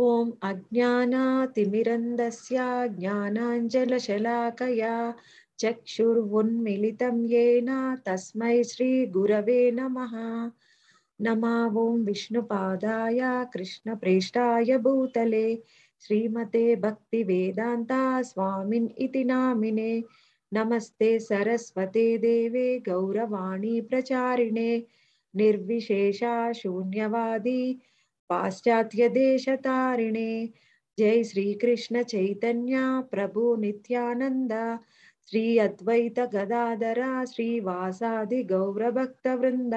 ॐ अज्ञानातिमिरन्दस्या ज्ञानाञ्जलशलाकया चक्षुर्वुन्मिलितं येन तस्मै श्रीगुरवे नमः नमः ॐ विष्णुपादाय कृष्णप्रेष्ठाय भूतले श्रीमते भक्तिवेदान्ता स्वामिन् इति नामिने नमस्ते सरस्वते देवे गौरवाणी प्रचारिणे निर्विशेषा शून्यवादी పాశ్చాత్యదేశతారిణే జై శ్రీకృష్ణ చైతన్య ప్రభు నిత్యానంద శ్రీ అద్వైత గదాధర శ్రీవాసాది గౌరభక్త వృంద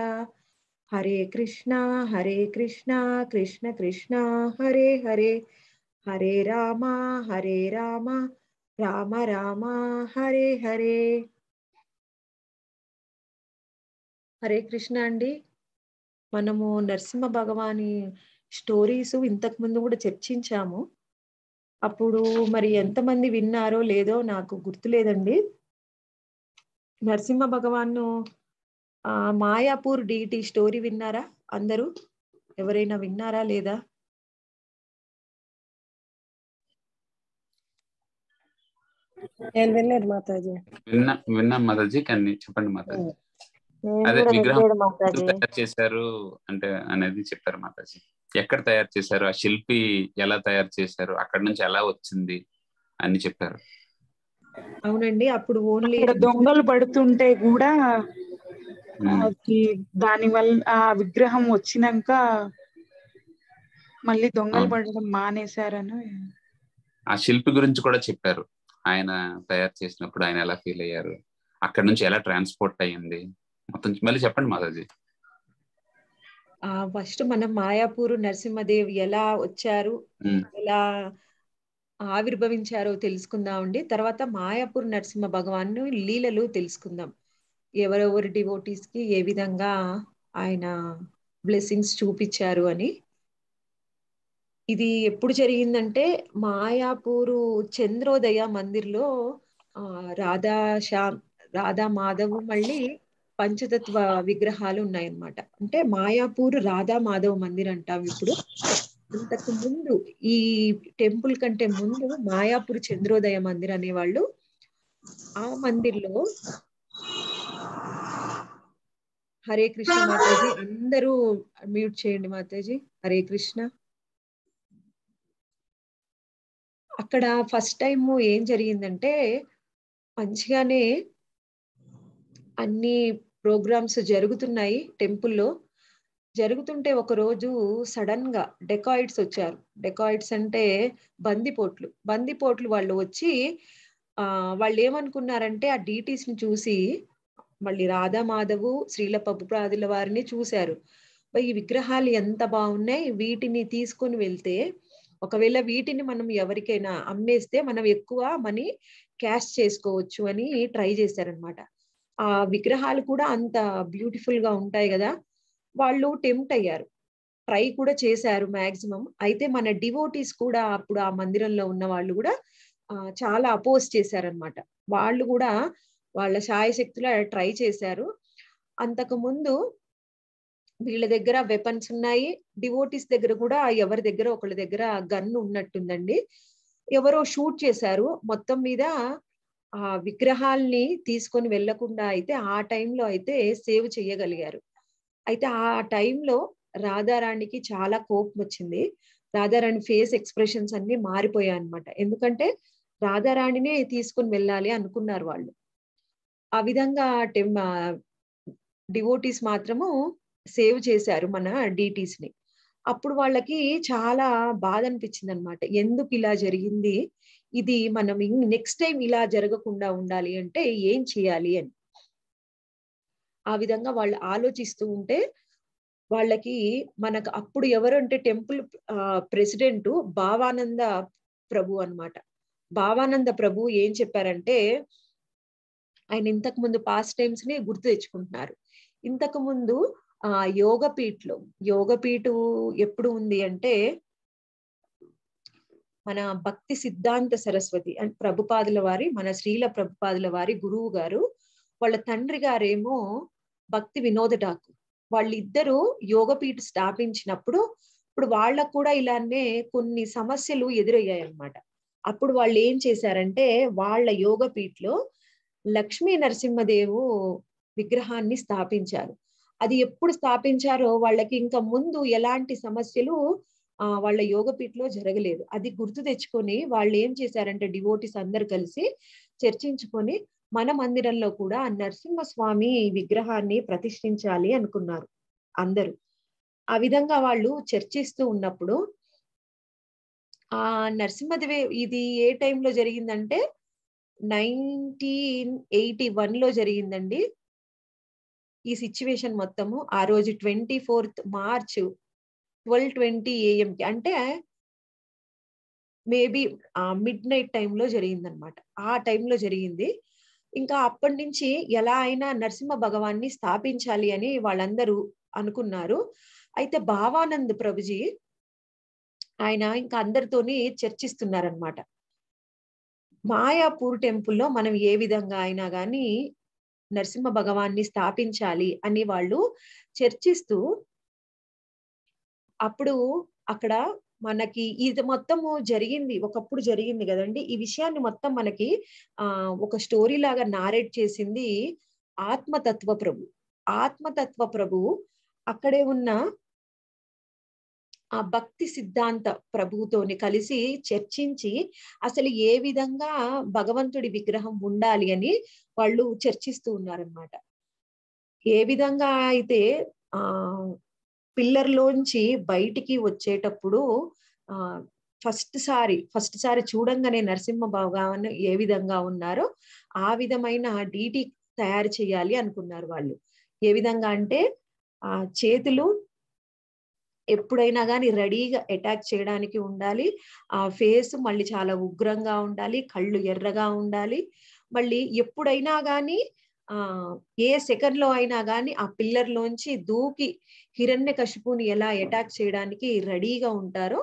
హరే కృష్ణ హరే కృష్ణ కృష్ణ కృష్ణ హరే హరే హరే రామ హరే రామ రామ రామ హరే హరే హరే కృష్ణ అండి మనము నరసింహ భగవాని స్టోరీస్ ఇంతకు ముందు కూడా చర్చించాము అప్పుడు మరి ఎంతమంది విన్నారో లేదో నాకు గుర్తులేదండి నరసింహ భగవాన్ మాయాపూర్ డిటి స్టోరీ విన్నారా అందరూ ఎవరైనా విన్నారా లేదా నేను వినలేదు మాతాజీ విన్నా విన్నా మాతాజీ కానీ చెప్పండి మాతాజీ అదే విగ్రహం తయారు చేశారు అంటే అనేది చెప్పారు మాతాజీ ఎక్కడ తయారు చేశారు ఆ శిల్పి ఎలా తయారు చేశారు అక్కడ నుంచి ఎలా వచ్చింది అని చెప్పారు అవునండి అప్పుడు ఓన్లీ దొంగలు పడుతుంటే కూడా దాని వల్ల ఆ విగ్రహం వచ్చినాక మళ్ళీ దొంగలు పడడం మానేశారని ఆ శిల్పి గురించి కూడా చెప్పారు ఆయన తయారు చేసినప్పుడు ఆయన ఎలా ఫీల్ అయ్యారు అక్కడ నుంచి ఎలా ట్రాన్స్పోర్ట్ అయ్యింది మొత్తం మళ్ళీ చెప్పండి మాతాజీ ఫస్ట్ మనం మాయాపూర్ నరసింహదేవ్ ఎలా వచ్చారు ఎలా ఆవిర్భవించారో తెలుసుకుందాం అండి తర్వాత మాయాపూర్ నరసింహ భగవాన్ లీలలు తెలుసుకుందాం ఎవరెవరు డివోటీస్ కి ఏ విధంగా ఆయన బ్లెస్సింగ్స్ చూపించారు అని ఇది ఎప్పుడు జరిగిందంటే మాయాపూరు చంద్రోదయ మందిర్లో రాధా శ్యామ్ రాధా మాధవ్ మళ్ళీ పంచతత్వ విగ్రహాలు ఉన్నాయన్నమాట అంటే మాయాపూర్ రాధా మాధవ్ మందిర్ అంటాం ఇప్పుడు ఇంతకు ముందు ఈ టెంపుల్ కంటే ముందు మాయాపూర్ చంద్రోదయ మందిర్ అనేవాళ్ళు ఆ మందిర్లో హరే కృష్ణ మాతాజీ అందరూ మ్యూట్ చేయండి మాతాజీ హరే కృష్ణ అక్కడ ఫస్ట్ టైము ఏం జరిగిందంటే మంచిగానే అన్ని ప్రోగ్రామ్స్ జరుగుతున్నాయి టెంపుల్లో జరుగుతుంటే ఒకరోజు సడన్ గా డెకాయిడ్స్ వచ్చారు డెకాయిడ్స్ అంటే బందిపోట్లు బందిపోట్లు వాళ్ళు వచ్చి ఆ వాళ్ళు ఏమనుకున్నారంటే ఆ డీటీస్ ని చూసి మళ్ళీ రాధా మాధవు శ్రీల ప్రాధుల వారిని చూశారు ఈ విగ్రహాలు ఎంత బాగున్నాయి వీటిని తీసుకొని వెళ్తే ఒకవేళ వీటిని మనం ఎవరికైనా అమ్మేస్తే మనం ఎక్కువ మనీ క్యాష్ చేసుకోవచ్చు అని ట్రై చేశారనమాట ఆ విగ్రహాలు కూడా అంత బ్యూటిఫుల్ గా ఉంటాయి కదా వాళ్ళు టెంప్ట్ అయ్యారు ట్రై కూడా చేశారు మాక్సిమం అయితే మన డివోటీస్ కూడా అప్పుడు ఆ మందిరంలో ఉన్న వాళ్ళు కూడా చాలా అపోజ్ చేశారనమాట వాళ్ళు కూడా వాళ్ళ శాయశక్తులు ట్రై చేశారు అంతకు ముందు వీళ్ళ దగ్గర వెపన్స్ ఉన్నాయి డివోటీస్ దగ్గర కూడా ఎవరి దగ్గర ఒకళ్ళ దగ్గర గన్ ఉన్నట్టుందండి ఎవరో షూట్ చేశారు మొత్తం మీద ఆ విగ్రహాల్ని తీసుకొని వెళ్లకుండా అయితే ఆ టైంలో అయితే సేవ్ చేయగలిగారు అయితే ఆ టైంలో రాధారాణికి చాలా కోపం వచ్చింది రాధారాణి ఫేస్ ఎక్స్ప్రెషన్స్ అన్ని మారిపోయాయి అనమాట ఎందుకంటే రాధారాణినే తీసుకుని వెళ్ళాలి అనుకున్నారు వాళ్ళు ఆ విధంగా డివోటీస్ మాత్రము సేవ్ చేశారు మన డిటీస్ ని అప్పుడు వాళ్ళకి చాలా బాధ అనిపించింది అనమాట ఎందుకు ఇలా జరిగింది ఇది మనం నెక్స్ట్ టైం ఇలా జరగకుండా ఉండాలి అంటే ఏం చేయాలి అని ఆ విధంగా వాళ్ళు ఆలోచిస్తూ ఉంటే వాళ్ళకి మనకు అప్పుడు ఎవరంటే టెంపుల్ ప్రెసిడెంట్ భావానంద ప్రభు అనమాట భావానంద ప్రభు ఏం చెప్పారంటే ఆయన ఇంతకు ముందు పాస్ట్ టైమ్స్ ని గుర్తు తెచ్చుకుంటున్నారు ఇంతకు ముందు ఆ యోగపీఠ్లో యోగపీఠు ఎప్పుడు ఉంది అంటే మన భక్తి సిద్ధాంత సరస్వతి అండ్ ప్రభుపాదుల వారి మన శ్రీల ప్రభుపాదుల వారి గురువు గారు వాళ్ళ తండ్రి గారేమో భక్తి వినోద ఠాకూర్ వాళ్ళిద్దరూ యోగపీఠ స్థాపించినప్పుడు ఇప్పుడు వాళ్ళకు కూడా ఇలానే కొన్ని సమస్యలు ఎదురయ్యాయి అన్నమాట అప్పుడు వాళ్ళు ఏం చేశారంటే వాళ్ళ యోగపీఠలో లక్ష్మీ నరసింహదేవు విగ్రహాన్ని స్థాపించారు అది ఎప్పుడు స్థాపించారో వాళ్ళకి ఇంకా ముందు ఎలాంటి సమస్యలు ఆ వాళ్ళ యోగ జరగలేదు అది గుర్తు తెచ్చుకొని వాళ్ళు ఏం చేశారంటే డివోటీస్ అందరు కలిసి చర్చించుకొని మన మందిరంలో కూడా నరసింహస్వామి విగ్రహాన్ని ప్రతిష్ఠించాలి అనుకున్నారు అందరూ ఆ విధంగా వాళ్ళు చర్చిస్తూ ఉన్నప్పుడు ఆ నరసింహదేవి ఇది ఏ టైంలో జరిగిందంటే నైన్టీన్ ఎయిటీ లో జరిగిందండి ఈ సిచ్యువేషన్ మొత్తము ఆ రోజు twenty fourth March twelve twenty ఏఎంకి అంటే మేబీ మిడ్ నైట్ టైంలో అనమాట ఆ టైంలో జరిగింది ఇంకా అప్పటి నుంచి ఎలా అయినా నరసింహ భగవాన్ని స్థాపించాలి అని వాళ్ళందరూ అనుకున్నారు అయితే భావానంద్ ప్రభుజీ ఆయన ఇంకా అందరితోని చర్చిస్తున్నారనమాట మాయాపూర్ టెంపుల్లో మనం ఏ విధంగా అయినా కానీ నరసింహ భగవాన్ని స్థాపించాలి అని వాళ్ళు చర్చిస్తూ అప్పుడు అక్కడ మనకి ఇది మొత్తము జరిగింది ఒకప్పుడు జరిగింది కదండి ఈ విషయాన్ని మొత్తం మనకి ఆ ఒక స్టోరీ లాగా నారేట్ చేసింది ఆత్మతత్వ ప్రభు ఆత్మతత్వ ప్రభు అక్కడే ఉన్న ఆ భక్తి సిద్ధాంత ప్రభుతోని కలిసి చర్చించి అసలు ఏ విధంగా భగవంతుడి విగ్రహం ఉండాలి అని వాళ్ళు చర్చిస్తూ ఉన్నారనమాట ఏ విధంగా అయితే ఆ పిల్లర్ లోంచి బయటికి వచ్చేటప్పుడు ఆ ఫస్ట్ సారి ఫస్ట్ సారి చూడంగానే నరసింహ భాగాన్ని ఏ విధంగా ఉన్నారో ఆ విధమైన డిటి తయారు చేయాలి అనుకున్నారు వాళ్ళు ఏ విధంగా అంటే ఆ చేతులు ఎప్పుడైనా కానీ రెడీగా అటాక్ చేయడానికి ఉండాలి ఆ ఫేస్ మళ్ళీ చాలా ఉగ్రంగా ఉండాలి కళ్ళు ఎర్రగా ఉండాలి మళ్ళీ ఎప్పుడైనా కానీ ఆ ఏ సెకండ్ లో అయినా గాని ఆ పిల్లర్ లోంచి దూకి హిరణ్య కశిపుని ఎలా అటాక్ చేయడానికి రెడీగా ఉంటారో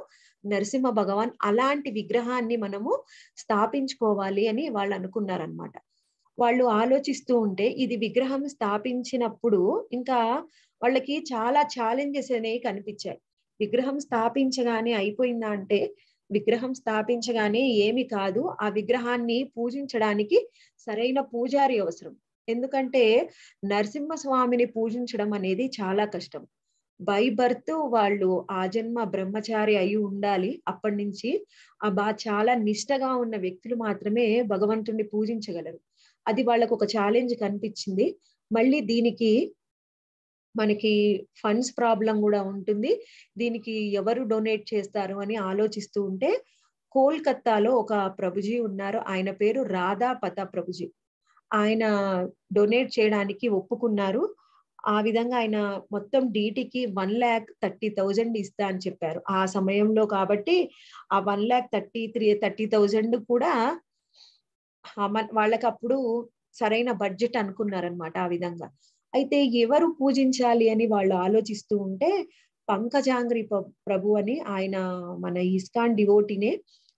నరసింహ భగవాన్ అలాంటి విగ్రహాన్ని మనము స్థాపించుకోవాలి అని వాళ్ళు అనుకున్నారనమాట వాళ్ళు ఆలోచిస్తూ ఉంటే ఇది విగ్రహం స్థాపించినప్పుడు ఇంకా వాళ్ళకి చాలా ఛాలెంజెస్ అనేవి కనిపించాయి విగ్రహం స్థాపించగానే అయిపోయిందా అంటే విగ్రహం స్థాపించగానే ఏమి కాదు ఆ విగ్రహాన్ని పూజించడానికి సరైన పూజారి అవసరం ఎందుకంటే నరసింహస్వామిని పూజించడం అనేది చాలా కష్టం బై బర్త్ వాళ్ళు ఆ జన్మ బ్రహ్మచారి అయి ఉండాలి అప్పటి నుంచి ఆ బా చాలా నిష్టగా ఉన్న వ్యక్తులు మాత్రమే భగవంతుణ్ణి పూజించగలరు అది వాళ్ళకు ఒక ఛాలెంజ్ కనిపించింది మళ్ళీ దీనికి మనకి ఫండ్స్ ప్రాబ్లం కూడా ఉంటుంది దీనికి ఎవరు డొనేట్ చేస్తారు అని ఆలోచిస్తూ ఉంటే కోల్కత్తాలో ఒక ప్రభుజీ ఉన్నారు ఆయన పేరు రాధా పత ప్రభుజీ ఆయన డొనేట్ చేయడానికి ఒప్పుకున్నారు ఆ విధంగా ఆయన మొత్తం డీటీకి వన్ ల్యాక్ థర్టీ థౌజండ్ ఇస్తా అని చెప్పారు ఆ సమయంలో కాబట్టి ఆ one lakh thirty three thirty thousand కూడా వాళ్ళకి అప్పుడు సరైన బడ్జెట్ అనుకున్నారనమాట ఆ విధంగా అయితే ఎవరు పూజించాలి అని వాళ్ళు ఆలోచిస్తూ ఉంటే పంకజాంగ్రి ప్రభు అని ఆయన మన ఇస్కాన్ డివోటీనే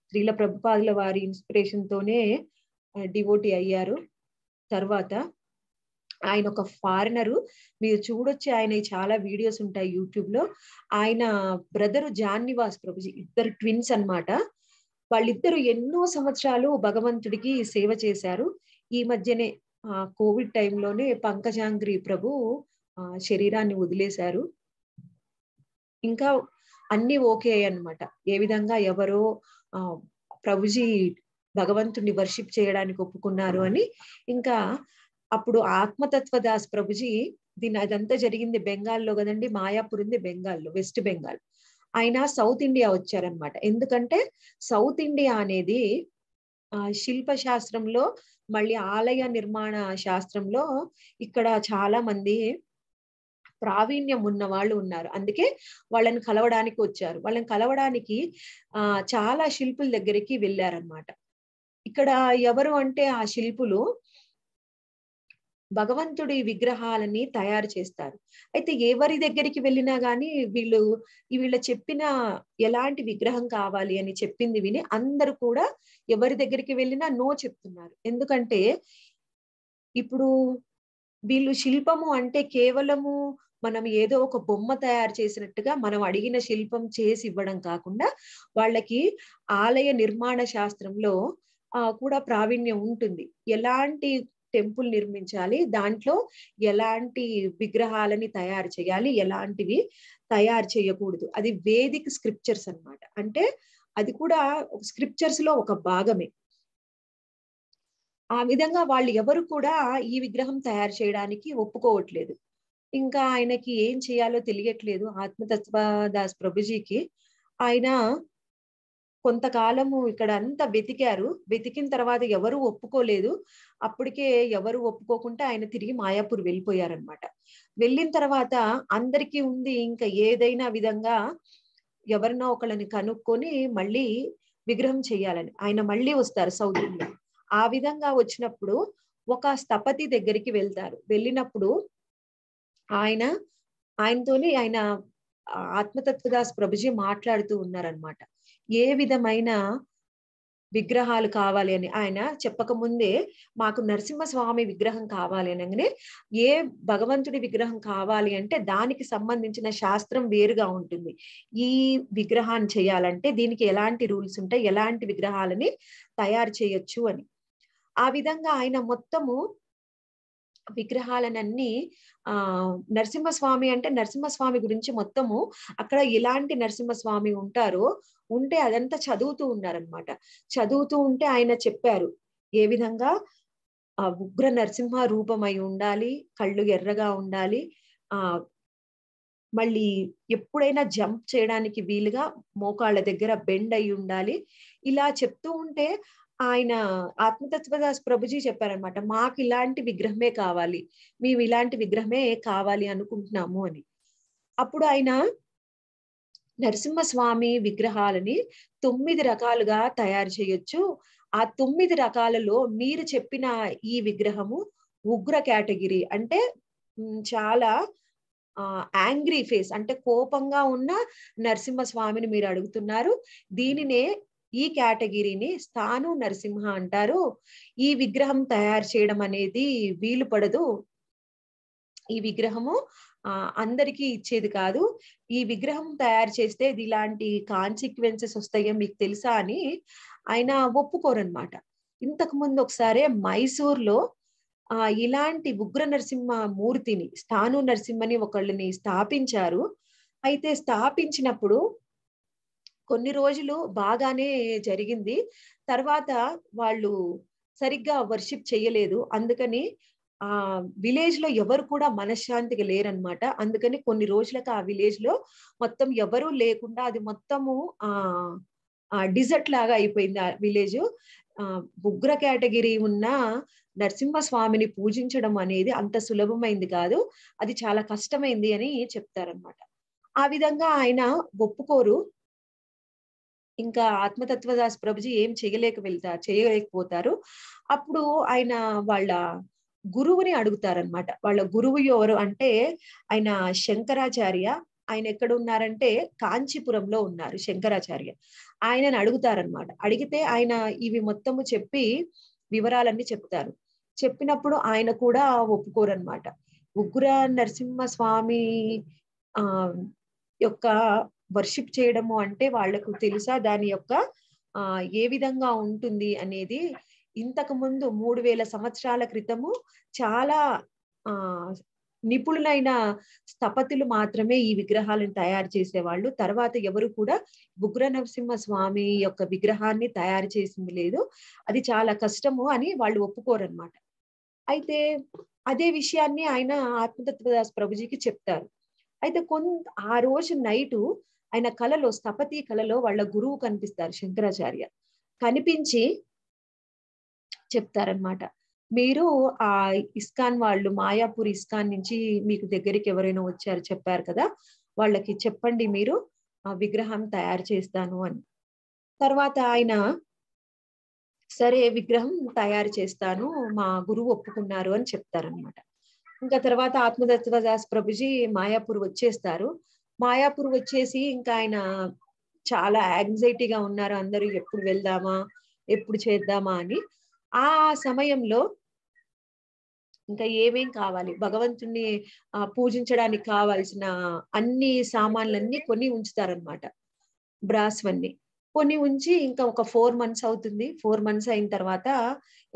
స్త్రీల ప్రభుపాదుల వారి ఇన్స్పిరేషన్ తోనే డివోటీ అయ్యారు తర్వాత ఆయన ఒక ఫారినరు మీరు చూడొచ్చు ఆయన చాలా వీడియోస్ ఉంటాయి యూట్యూబ్ లో ఆయన బ్రదరు జాన్నివాస్ ప్రభుజీ ఇద్దరు ట్విన్స్ అనమాట వాళ్ళిద్దరు ఎన్నో సంవత్సరాలు భగవంతుడికి సేవ చేశారు ఈ మధ్యనే కోవిడ్ టైంలోనే పంకజాంగ్రి ప్రభు శరీరాన్ని వదిలేశారు ఇంకా అన్ని ఓకే అన్నమాట ఏ విధంగా ఎవరో ఆ ప్రభుజీ భగవంతుడిని వర్షిప్ చేయడానికి ఒప్పుకున్నారు అని ఇంకా అప్పుడు ఆత్మతత్వదాస్ ప్రభుజీ దీని అదంతా జరిగింది బెంగాల్లో కదండి మాయాపూర్ ఉంది బెంగాల్లో వెస్ట్ బెంగాల్ ఆయన సౌత్ ఇండియా వచ్చారనమాట ఎందుకంటే సౌత్ ఇండియా అనేది ఆ శిల్ప శాస్త్రంలో మళ్ళీ ఆలయ నిర్మాణ శాస్త్రంలో ఇక్కడ చాలా మంది ప్రావీణ్యం ఉన్న వాళ్ళు ఉన్నారు అందుకే వాళ్ళని కలవడానికి వచ్చారు వాళ్ళని కలవడానికి ఆ చాలా శిల్పుల దగ్గరికి వెళ్ళారనమాట ఇక్కడ ఎవరు అంటే ఆ శిల్పులు భగవంతుడి విగ్రహాలని తయారు చేస్తారు అయితే ఎవరి దగ్గరికి వెళ్ళినా గాని వీళ్ళు వీళ్ళ చెప్పిన ఎలాంటి విగ్రహం కావాలి అని చెప్పింది విని అందరూ కూడా ఎవరి దగ్గరికి వెళ్ళినా నో చెప్తున్నారు ఎందుకంటే ఇప్పుడు వీళ్ళు శిల్పము అంటే కేవలము మనం ఏదో ఒక బొమ్మ తయారు చేసినట్టుగా మనం అడిగిన శిల్పం చేసి ఇవ్వడం కాకుండా వాళ్ళకి ఆలయ నిర్మాణ శాస్త్రంలో కూడా ప్రావీణ్యం ఉంటుంది ఎలాంటి టెంపుల్ నిర్మించాలి దాంట్లో ఎలాంటి విగ్రహాలని తయారు చేయాలి ఎలాంటివి తయారు చేయకూడదు అది వేదిక స్క్రిప్చర్స్ అనమాట అంటే అది కూడా స్క్రిప్చర్స్ లో ఒక భాగమే ఆ విధంగా వాళ్ళు ఎవరు కూడా ఈ విగ్రహం తయారు చేయడానికి ఒప్పుకోవట్లేదు ఇంకా ఆయనకి ఏం చేయాలో తెలియట్లేదు ఆత్మతత్వ దాస్ ప్రభుజీకి ఆయన కొంతకాలము ఇక్కడ అంతా వెతికారు వెతికిన తర్వాత ఎవరు ఒప్పుకోలేదు అప్పటికే ఎవరు ఒప్పుకోకుండా ఆయన తిరిగి మాయాపూర్ వెళ్ళిపోయారనమాట వెళ్ళిన తర్వాత అందరికీ ఉంది ఇంకా ఏదైనా విధంగా ఎవరినో ఒకళ్ళని కనుక్కొని మళ్ళీ విగ్రహం చేయాలని ఆయన మళ్ళీ వస్తారు సౌదీలో ఆ విధంగా వచ్చినప్పుడు ఒక స్థపతి దగ్గరికి వెళ్తారు వెళ్ళినప్పుడు ఆయన ఆయనతోని ఆయన ఆత్మతత్వదాస్ ప్రభుజీ మాట్లాడుతూ ఉన్నారనమాట ఏ విధమైన విగ్రహాలు కావాలి అని ఆయన చెప్పకముందే మాకు నరసింహస్వామి విగ్రహం కావాలి అనగానే ఏ భగవంతుడి విగ్రహం కావాలి అంటే దానికి సంబంధించిన శాస్త్రం వేరుగా ఉంటుంది ఈ విగ్రహాన్ని చేయాలంటే దీనికి ఎలాంటి రూల్స్ ఉంటాయి ఎలాంటి విగ్రహాలని తయారు చేయొచ్చు అని ఆ విధంగా ఆయన మొత్తము విగ్రహాలనన్నీ ఆ నరసింహస్వామి అంటే నరసింహస్వామి గురించి మొత్తము అక్కడ ఎలాంటి నరసింహస్వామి ఉంటారో ఉంటే అదంతా చదువుతూ ఉన్నారనమాట చదువుతూ ఉంటే ఆయన చెప్పారు ఏ విధంగా ఆ ఉగ్ర నరసింహ రూపమై ఉండాలి కళ్ళు ఎర్రగా ఉండాలి ఆ మళ్ళీ ఎప్పుడైనా జంప్ చేయడానికి వీలుగా మోకాళ్ళ దగ్గర బెండ్ అయి ఉండాలి ఇలా చెప్తూ ఉంటే ఆయన ఆత్మతత్వదాస్ ప్రభుజీ చెప్పారనమాట మాకు ఇలాంటి విగ్రహమే కావాలి మేము ఇలాంటి విగ్రహమే కావాలి అనుకుంటున్నాము అని అప్పుడు ఆయన నరసింహస్వామి విగ్రహాలని తొమ్మిది రకాలుగా తయారు చేయొచ్చు ఆ తొమ్మిది రకాలలో మీరు చెప్పిన ఈ విగ్రహము ఉగ్ర కేటగిరీ అంటే చాలా యాంగ్రీ ఫేస్ అంటే కోపంగా ఉన్న నరసింహస్వామిని మీరు అడుగుతున్నారు దీనినే ఈ కేటగిరీని స్థాను నరసింహ అంటారు ఈ విగ్రహం తయారు చేయడం అనేది వీలు పడదు ఈ విగ్రహము అందరికీ ఇచ్చేది కాదు ఈ విగ్రహం తయారు చేస్తే ఇది ఇలాంటి కాన్సిక్వెన్సెస్ వస్తాయో మీకు తెలుసా అని ఆయన ఒప్పుకోరనమాట ఇంతకు ముందు ఒకసారి మైసూర్లో ఆ ఇలాంటి ఉగ్ర నరసింహ మూర్తిని స్థాను నరసింహని ఒకళ్ళని స్థాపించారు అయితే స్థాపించినప్పుడు కొన్ని రోజులు బాగానే జరిగింది తర్వాత వాళ్ళు సరిగ్గా వర్షిప్ చేయలేదు అందుకని ఆ విలేజ్ లో ఎవరు కూడా మనశ్శాంతిగా లేరనమాట అందుకని కొన్ని రోజులకు ఆ విలేజ్ లో మొత్తం ఎవరూ లేకుండా అది మొత్తము ఆ డిజర్ట్ లాగా అయిపోయింది ఆ విలేజ్ ఉగ్ర కేటగిరీ ఉన్న నరసింహస్వామిని పూజించడం అనేది అంత సులభమైంది కాదు అది చాలా కష్టమైంది అని చెప్తారనమాట ఆ విధంగా ఆయన ఒప్పుకోరు ఇంకా ఆత్మతత్వదాస్ ప్రభుజీ ఏం చేయలేక వెళ్తారు చేయలేకపోతారు అప్పుడు ఆయన వాళ్ళ గురువుని అడుగుతారనమాట వాళ్ళ గురువు ఎవరు అంటే ఆయన శంకరాచార్య ఆయన ఎక్కడ ఉన్నారంటే కాంచీపురంలో ఉన్నారు శంకరాచార్య ఆయనను అడుగుతారనమాట అడిగితే ఆయన ఇవి మొత్తము చెప్పి వివరాలన్నీ చెప్తారు చెప్పినప్పుడు ఆయన కూడా ఒప్పుకోరనమాట ఉగ్ర నరసింహ స్వామి ఆ యొక్క వర్షిప్ చేయడము అంటే వాళ్లకు తెలుసా దాని యొక్క ఆ ఏ విధంగా ఉంటుంది అనేది ఇంతకు ముందు మూడు వేల సంవత్సరాల క్రితము చాలా ఆ నిపుణులైన స్థపతులు మాత్రమే ఈ విగ్రహాలను తయారు చేసేవాళ్ళు తర్వాత ఎవరు కూడా బుగ్ర నరసింహ స్వామి యొక్క విగ్రహాన్ని తయారు చేసింది లేదు అది చాలా కష్టము అని వాళ్ళు ఒప్పుకోరనమాట అయితే అదే విషయాన్ని ఆయన ఆత్మతత్వదాస్ ప్రభుజీకి చెప్తారు అయితే కొన్ ఆ రోజు నైటు ఆయన కళలో స్థపతి కళలో వాళ్ళ గురువు కనిపిస్తారు శంకరాచార్య కనిపించి చెప్తారనమాట మీరు ఆ ఇస్కాన్ వాళ్ళు మాయాపూర్ ఇస్కాన్ నుంచి మీకు దగ్గరికి ఎవరైనా వచ్చారు చెప్పారు కదా వాళ్ళకి చెప్పండి మీరు ఆ విగ్రహం తయారు చేస్తాను అని తర్వాత ఆయన సరే విగ్రహం తయారు చేస్తాను మా గురువు ఒప్పుకున్నారు అని చెప్తారనమాట ఇంకా తర్వాత ఆత్మదత్తదాస్ ప్రభుజీ మాయాపూర్ వచ్చేస్తారు మాయాపూర్ వచ్చేసి ఇంకా ఆయన చాలా యాంగ్జైటీగా ఉన్నారు అందరూ ఎప్పుడు వెళ్దామా ఎప్పుడు చేద్దామా అని ఆ సమయంలో ఇంకా ఏమేం కావాలి భగవంతుణ్ణి పూజించడానికి కావాల్సిన అన్ని సామాన్లన్నీ కొన్ని ఉంచుతారనమాట బ్రాస్వన్నీ కొన్ని ఉంచి ఇంకా ఒక ఫోర్ మంత్స్ అవుతుంది ఫోర్ మంత్స్ అయిన తర్వాత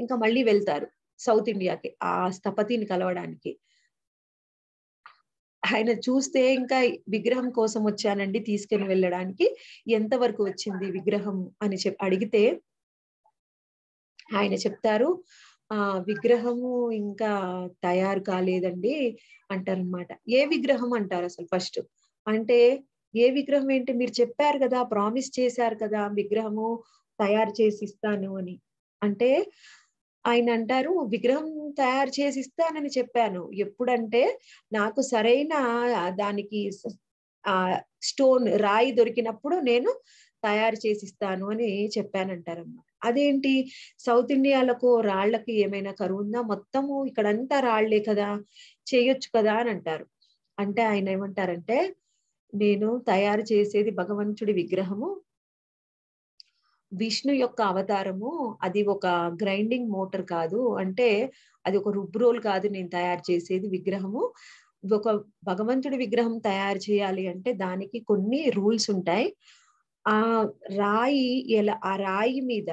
ఇంకా మళ్ళీ వెళ్తారు సౌత్ ఇండియాకి ఆ స్థపతిని కలవడానికి ఆయన చూస్తే ఇంకా విగ్రహం కోసం వచ్చానండి తీసుకెళ్ళి వెళ్ళడానికి ఎంతవరకు వచ్చింది విగ్రహం అని చెప్పి అడిగితే ఆయన చెప్తారు ఆ విగ్రహము ఇంకా తయారు కాలేదండి అంటారనమాట ఏ విగ్రహం అంటారు అసలు ఫస్ట్ అంటే ఏ విగ్రహం ఏంటి మీరు చెప్పారు కదా ప్రామిస్ చేశారు కదా విగ్రహము తయారు చేసి ఇస్తాను అని అంటే ఆయన అంటారు విగ్రహం తయారు చేసి ఇస్తానని చెప్పాను ఎప్పుడంటే నాకు సరైన దానికి ఆ స్టోన్ రాయి దొరికినప్పుడు నేను తయారు చేసి ఇస్తాను అని చెప్పానంటారన్నమాట అదేంటి సౌత్ ఇండియాలకు రాళ్లకి ఏమైనా కరువు ఉందా మొత్తము ఇక్కడంతా రాళ్లే కదా చేయొచ్చు కదా అని అంటారు అంటే ఆయన ఏమంటారంటే నేను తయారు చేసేది భగవంతుడి విగ్రహము విష్ణు యొక్క అవతారము అది ఒక గ్రైండింగ్ మోటార్ కాదు అంటే అది ఒక రుబ్రోల్ కాదు నేను తయారు చేసేది విగ్రహము ఒక భగవంతుడి విగ్రహం తయారు చేయాలి అంటే దానికి కొన్ని రూల్స్ ఉంటాయి ఆ రాయి ఎలా ఆ రాయి మీద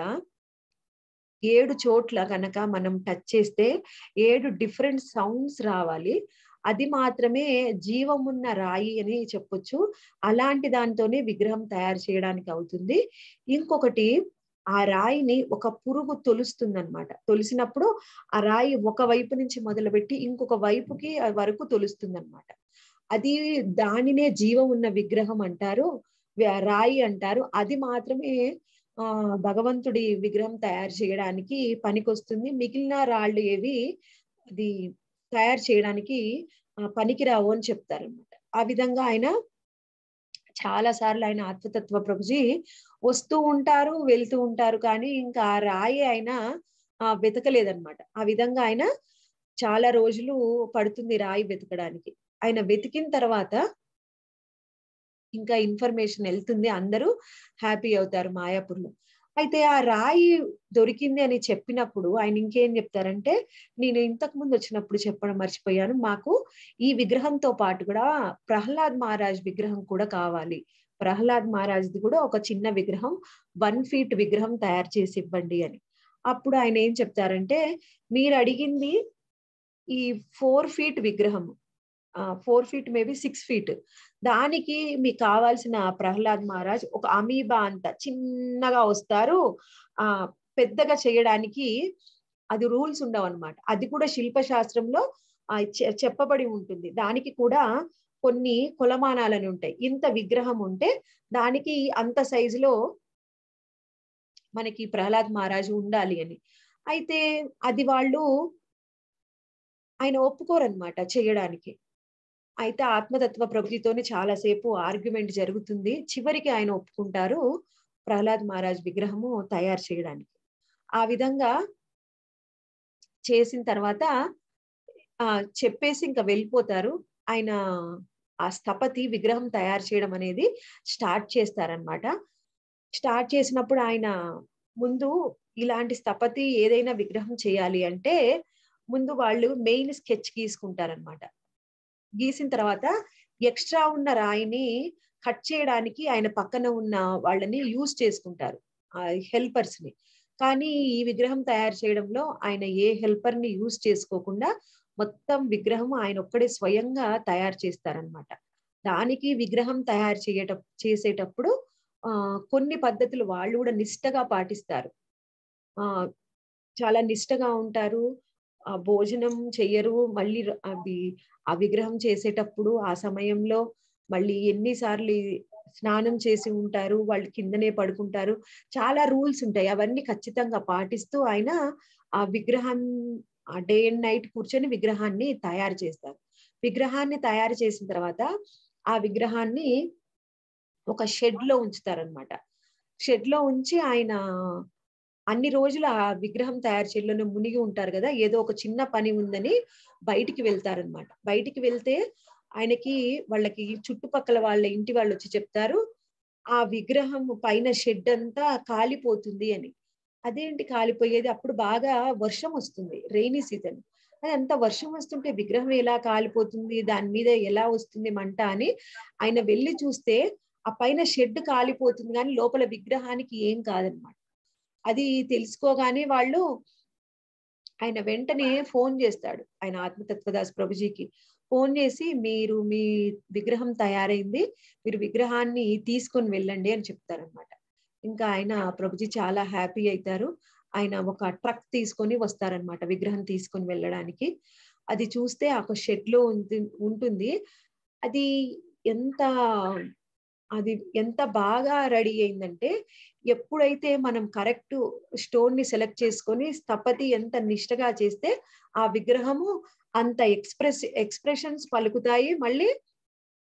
ఏడు చోట్ల కనుక మనం టచ్ చేస్తే ఏడు డిఫరెంట్ సౌండ్స్ రావాలి అది మాత్రమే జీవమున్న రాయి అని చెప్పొచ్చు అలాంటి దాంతోనే విగ్రహం తయారు చేయడానికి అవుతుంది ఇంకొకటి ఆ రాయిని ఒక పురుగు తొలుస్తుంది అనమాట తొలిసినప్పుడు ఆ రాయి ఒక వైపు నుంచి మొదలుపెట్టి ఇంకొక వైపుకి వరకు తొలుస్తుంది అనమాట అది దానినే జీవం ఉన్న విగ్రహం అంటారు రాయి అంటారు అది మాత్రమే ఆ భగవంతుడి విగ్రహం తయారు చేయడానికి పనికొస్తుంది మిగిలిన రాళ్ళు ఏవి అది తయారు చేయడానికి పనికిరావు అని చెప్తారనమాట ఆ విధంగా ఆయన చాలా సార్లు ఆయన ఆత్మతత్వ ప్రభుజీ వస్తూ ఉంటారు వెళ్తూ ఉంటారు కానీ ఇంకా ఆ రాయి ఆయన వెతకలేదనమాట ఆ విధంగా ఆయన చాలా రోజులు పడుతుంది రాయి వెతకడానికి ఆయన వెతికిన తర్వాత ఇంకా ఇన్ఫర్మేషన్ వెళ్తుంది అందరూ హ్యాపీ అవుతారు మాయాపూర్లో అయితే ఆ రాయి దొరికింది అని చెప్పినప్పుడు ఆయన ఇంకేం చెప్తారంటే నేను ఇంతకు ముందు వచ్చినప్పుడు చెప్పడం మర్చిపోయాను మాకు ఈ విగ్రహంతో పాటు కూడా ప్రహ్లాద్ మహారాజ్ విగ్రహం కూడా కావాలి ప్రహ్లాద్ మహారాజ్ది కూడా ఒక చిన్న విగ్రహం వన్ ఫీట్ విగ్రహం తయారు చేసి ఇవ్వండి అని అప్పుడు ఆయన ఏం చెప్తారంటే మీరు అడిగింది ఈ ఫోర్ ఫీట్ విగ్రహం four feet maybe six feet దానికి మీకు కావాల్సిన ప్రహ్లాద్ మహారాజ్ ఒక అమీబా అంత చిన్నగా వస్తారు ఆ పెద్దగా చేయడానికి అది రూల్స్ ఉండవు అనమాట అది కూడా శిల్పశాస్త్రంలో చెప్పబడి ఉంటుంది దానికి కూడా కొన్ని కులమానాలను ఉంటాయి ఇంత విగ్రహం ఉంటే దానికి అంత సైజులో మనకి ప్రహ్లాద్ మహారాజు ఉండాలి అని అయితే అది వాళ్ళు ఆయన ఒప్పుకోరనమాట చేయడానికి అయితే ఆత్మతత్వ ప్రకృతితోనే చాలాసేపు ఆర్గ్యుమెంట్ జరుగుతుంది చివరికి ఆయన ఒప్పుకుంటారు ప్రహ్లాద్ మహారాజ్ విగ్రహము తయారు చేయడానికి ఆ విధంగా చేసిన తర్వాత ఆ చెప్పేసి ఇంకా వెళ్ళిపోతారు ఆయన ఆ స్థపతి విగ్రహం తయారు చేయడం అనేది స్టార్ట్ చేస్తారనమాట స్టార్ట్ చేసినప్పుడు ఆయన ముందు ఇలాంటి స్థపతి ఏదైనా విగ్రహం చేయాలి అంటే ముందు వాళ్ళు మెయిన్ స్కెచ్ గీసుకుంటారనమాట గీసిన తర్వాత ఎక్స్ట్రా ఉన్న రాయిని కట్ చేయడానికి ఆయన పక్కన ఉన్న వాళ్ళని యూజ్ చేసుకుంటారు హెల్పర్స్ ని కానీ ఈ విగ్రహం తయారు చేయడంలో ఆయన ఏ హెల్పర్ ని యూజ్ చేసుకోకుండా మొత్తం విగ్రహం ఆయన ఒక్కడే స్వయంగా తయారు చేస్తారనమాట దానికి విగ్రహం తయారు చేయట చేసేటప్పుడు ఆ కొన్ని పద్ధతులు వాళ్ళు కూడా నిష్టగా పాటిస్తారు ఆ చాలా నిష్టగా ఉంటారు ఆ భోజనం చెయ్యరు మళ్ళీ అవి ఆ విగ్రహం చేసేటప్పుడు ఆ సమయంలో మళ్ళీ ఎన్నిసార్లు స్నానం చేసి ఉంటారు వాళ్ళు కిందనే పడుకుంటారు చాలా రూల్స్ ఉంటాయి అవన్నీ ఖచ్చితంగా పాటిస్తూ ఆయన ఆ విగ్రహం డే అండ్ నైట్ కూర్చొని విగ్రహాన్ని తయారు చేస్తారు విగ్రహాన్ని తయారు చేసిన తర్వాత ఆ విగ్రహాన్ని ఒక షెడ్ లో ఉంచుతారనమాట షెడ్ లో ఉంచి ఆయన అన్ని రోజులు ఆ విగ్రహం తయారు చేయడంలోనే మునిగి ఉంటారు కదా ఏదో ఒక చిన్న పని ఉందని బయటికి వెళ్తారనమాట బయటికి వెళ్తే ఆయనకి వాళ్ళకి చుట్టుపక్కల వాళ్ళ ఇంటి వాళ్ళు వచ్చి చెప్తారు ఆ విగ్రహం పైన షెడ్ అంతా కాలిపోతుంది అని అదేంటి కాలిపోయేది అప్పుడు బాగా వర్షం వస్తుంది రెయినీ సీజన్ అది అంత వర్షం వస్తుంటే విగ్రహం ఎలా కాలిపోతుంది దాని మీద ఎలా వస్తుంది మంట అని ఆయన వెళ్ళి చూస్తే ఆ పైన షెడ్ కాలిపోతుంది కానీ లోపల విగ్రహానికి ఏం కాదనమాట అది తెలుసుకోగానే వాళ్ళు ఆయన వెంటనే ఫోన్ చేస్తాడు ఆయన ఆత్మతత్వదాస్ ప్రభుజీకి ఫోన్ చేసి మీరు మీ విగ్రహం తయారైంది మీరు విగ్రహాన్ని తీసుకొని వెళ్ళండి అని చెప్తారనమాట ఇంకా ఆయన ప్రభుజీ చాలా హ్యాపీ అవుతారు ఆయన ఒక ట్రక్ తీసుకొని వస్తారనమాట విగ్రహం తీసుకొని వెళ్ళడానికి అది చూస్తే ఒక షెడ్ లో ఉంటుంది అది ఎంత అది ఎంత బాగా రెడీ అయిందంటే ఎప్పుడైతే మనం కరెక్ట్ స్టోన్ ని సెలెక్ట్ చేసుకొని స్థపతి ఎంత నిష్టగా చేస్తే ఆ విగ్రహము అంత ఎక్స్ప్రెస్ ఎక్స్ప్రెషన్స్ పలుకుతాయి మళ్ళీ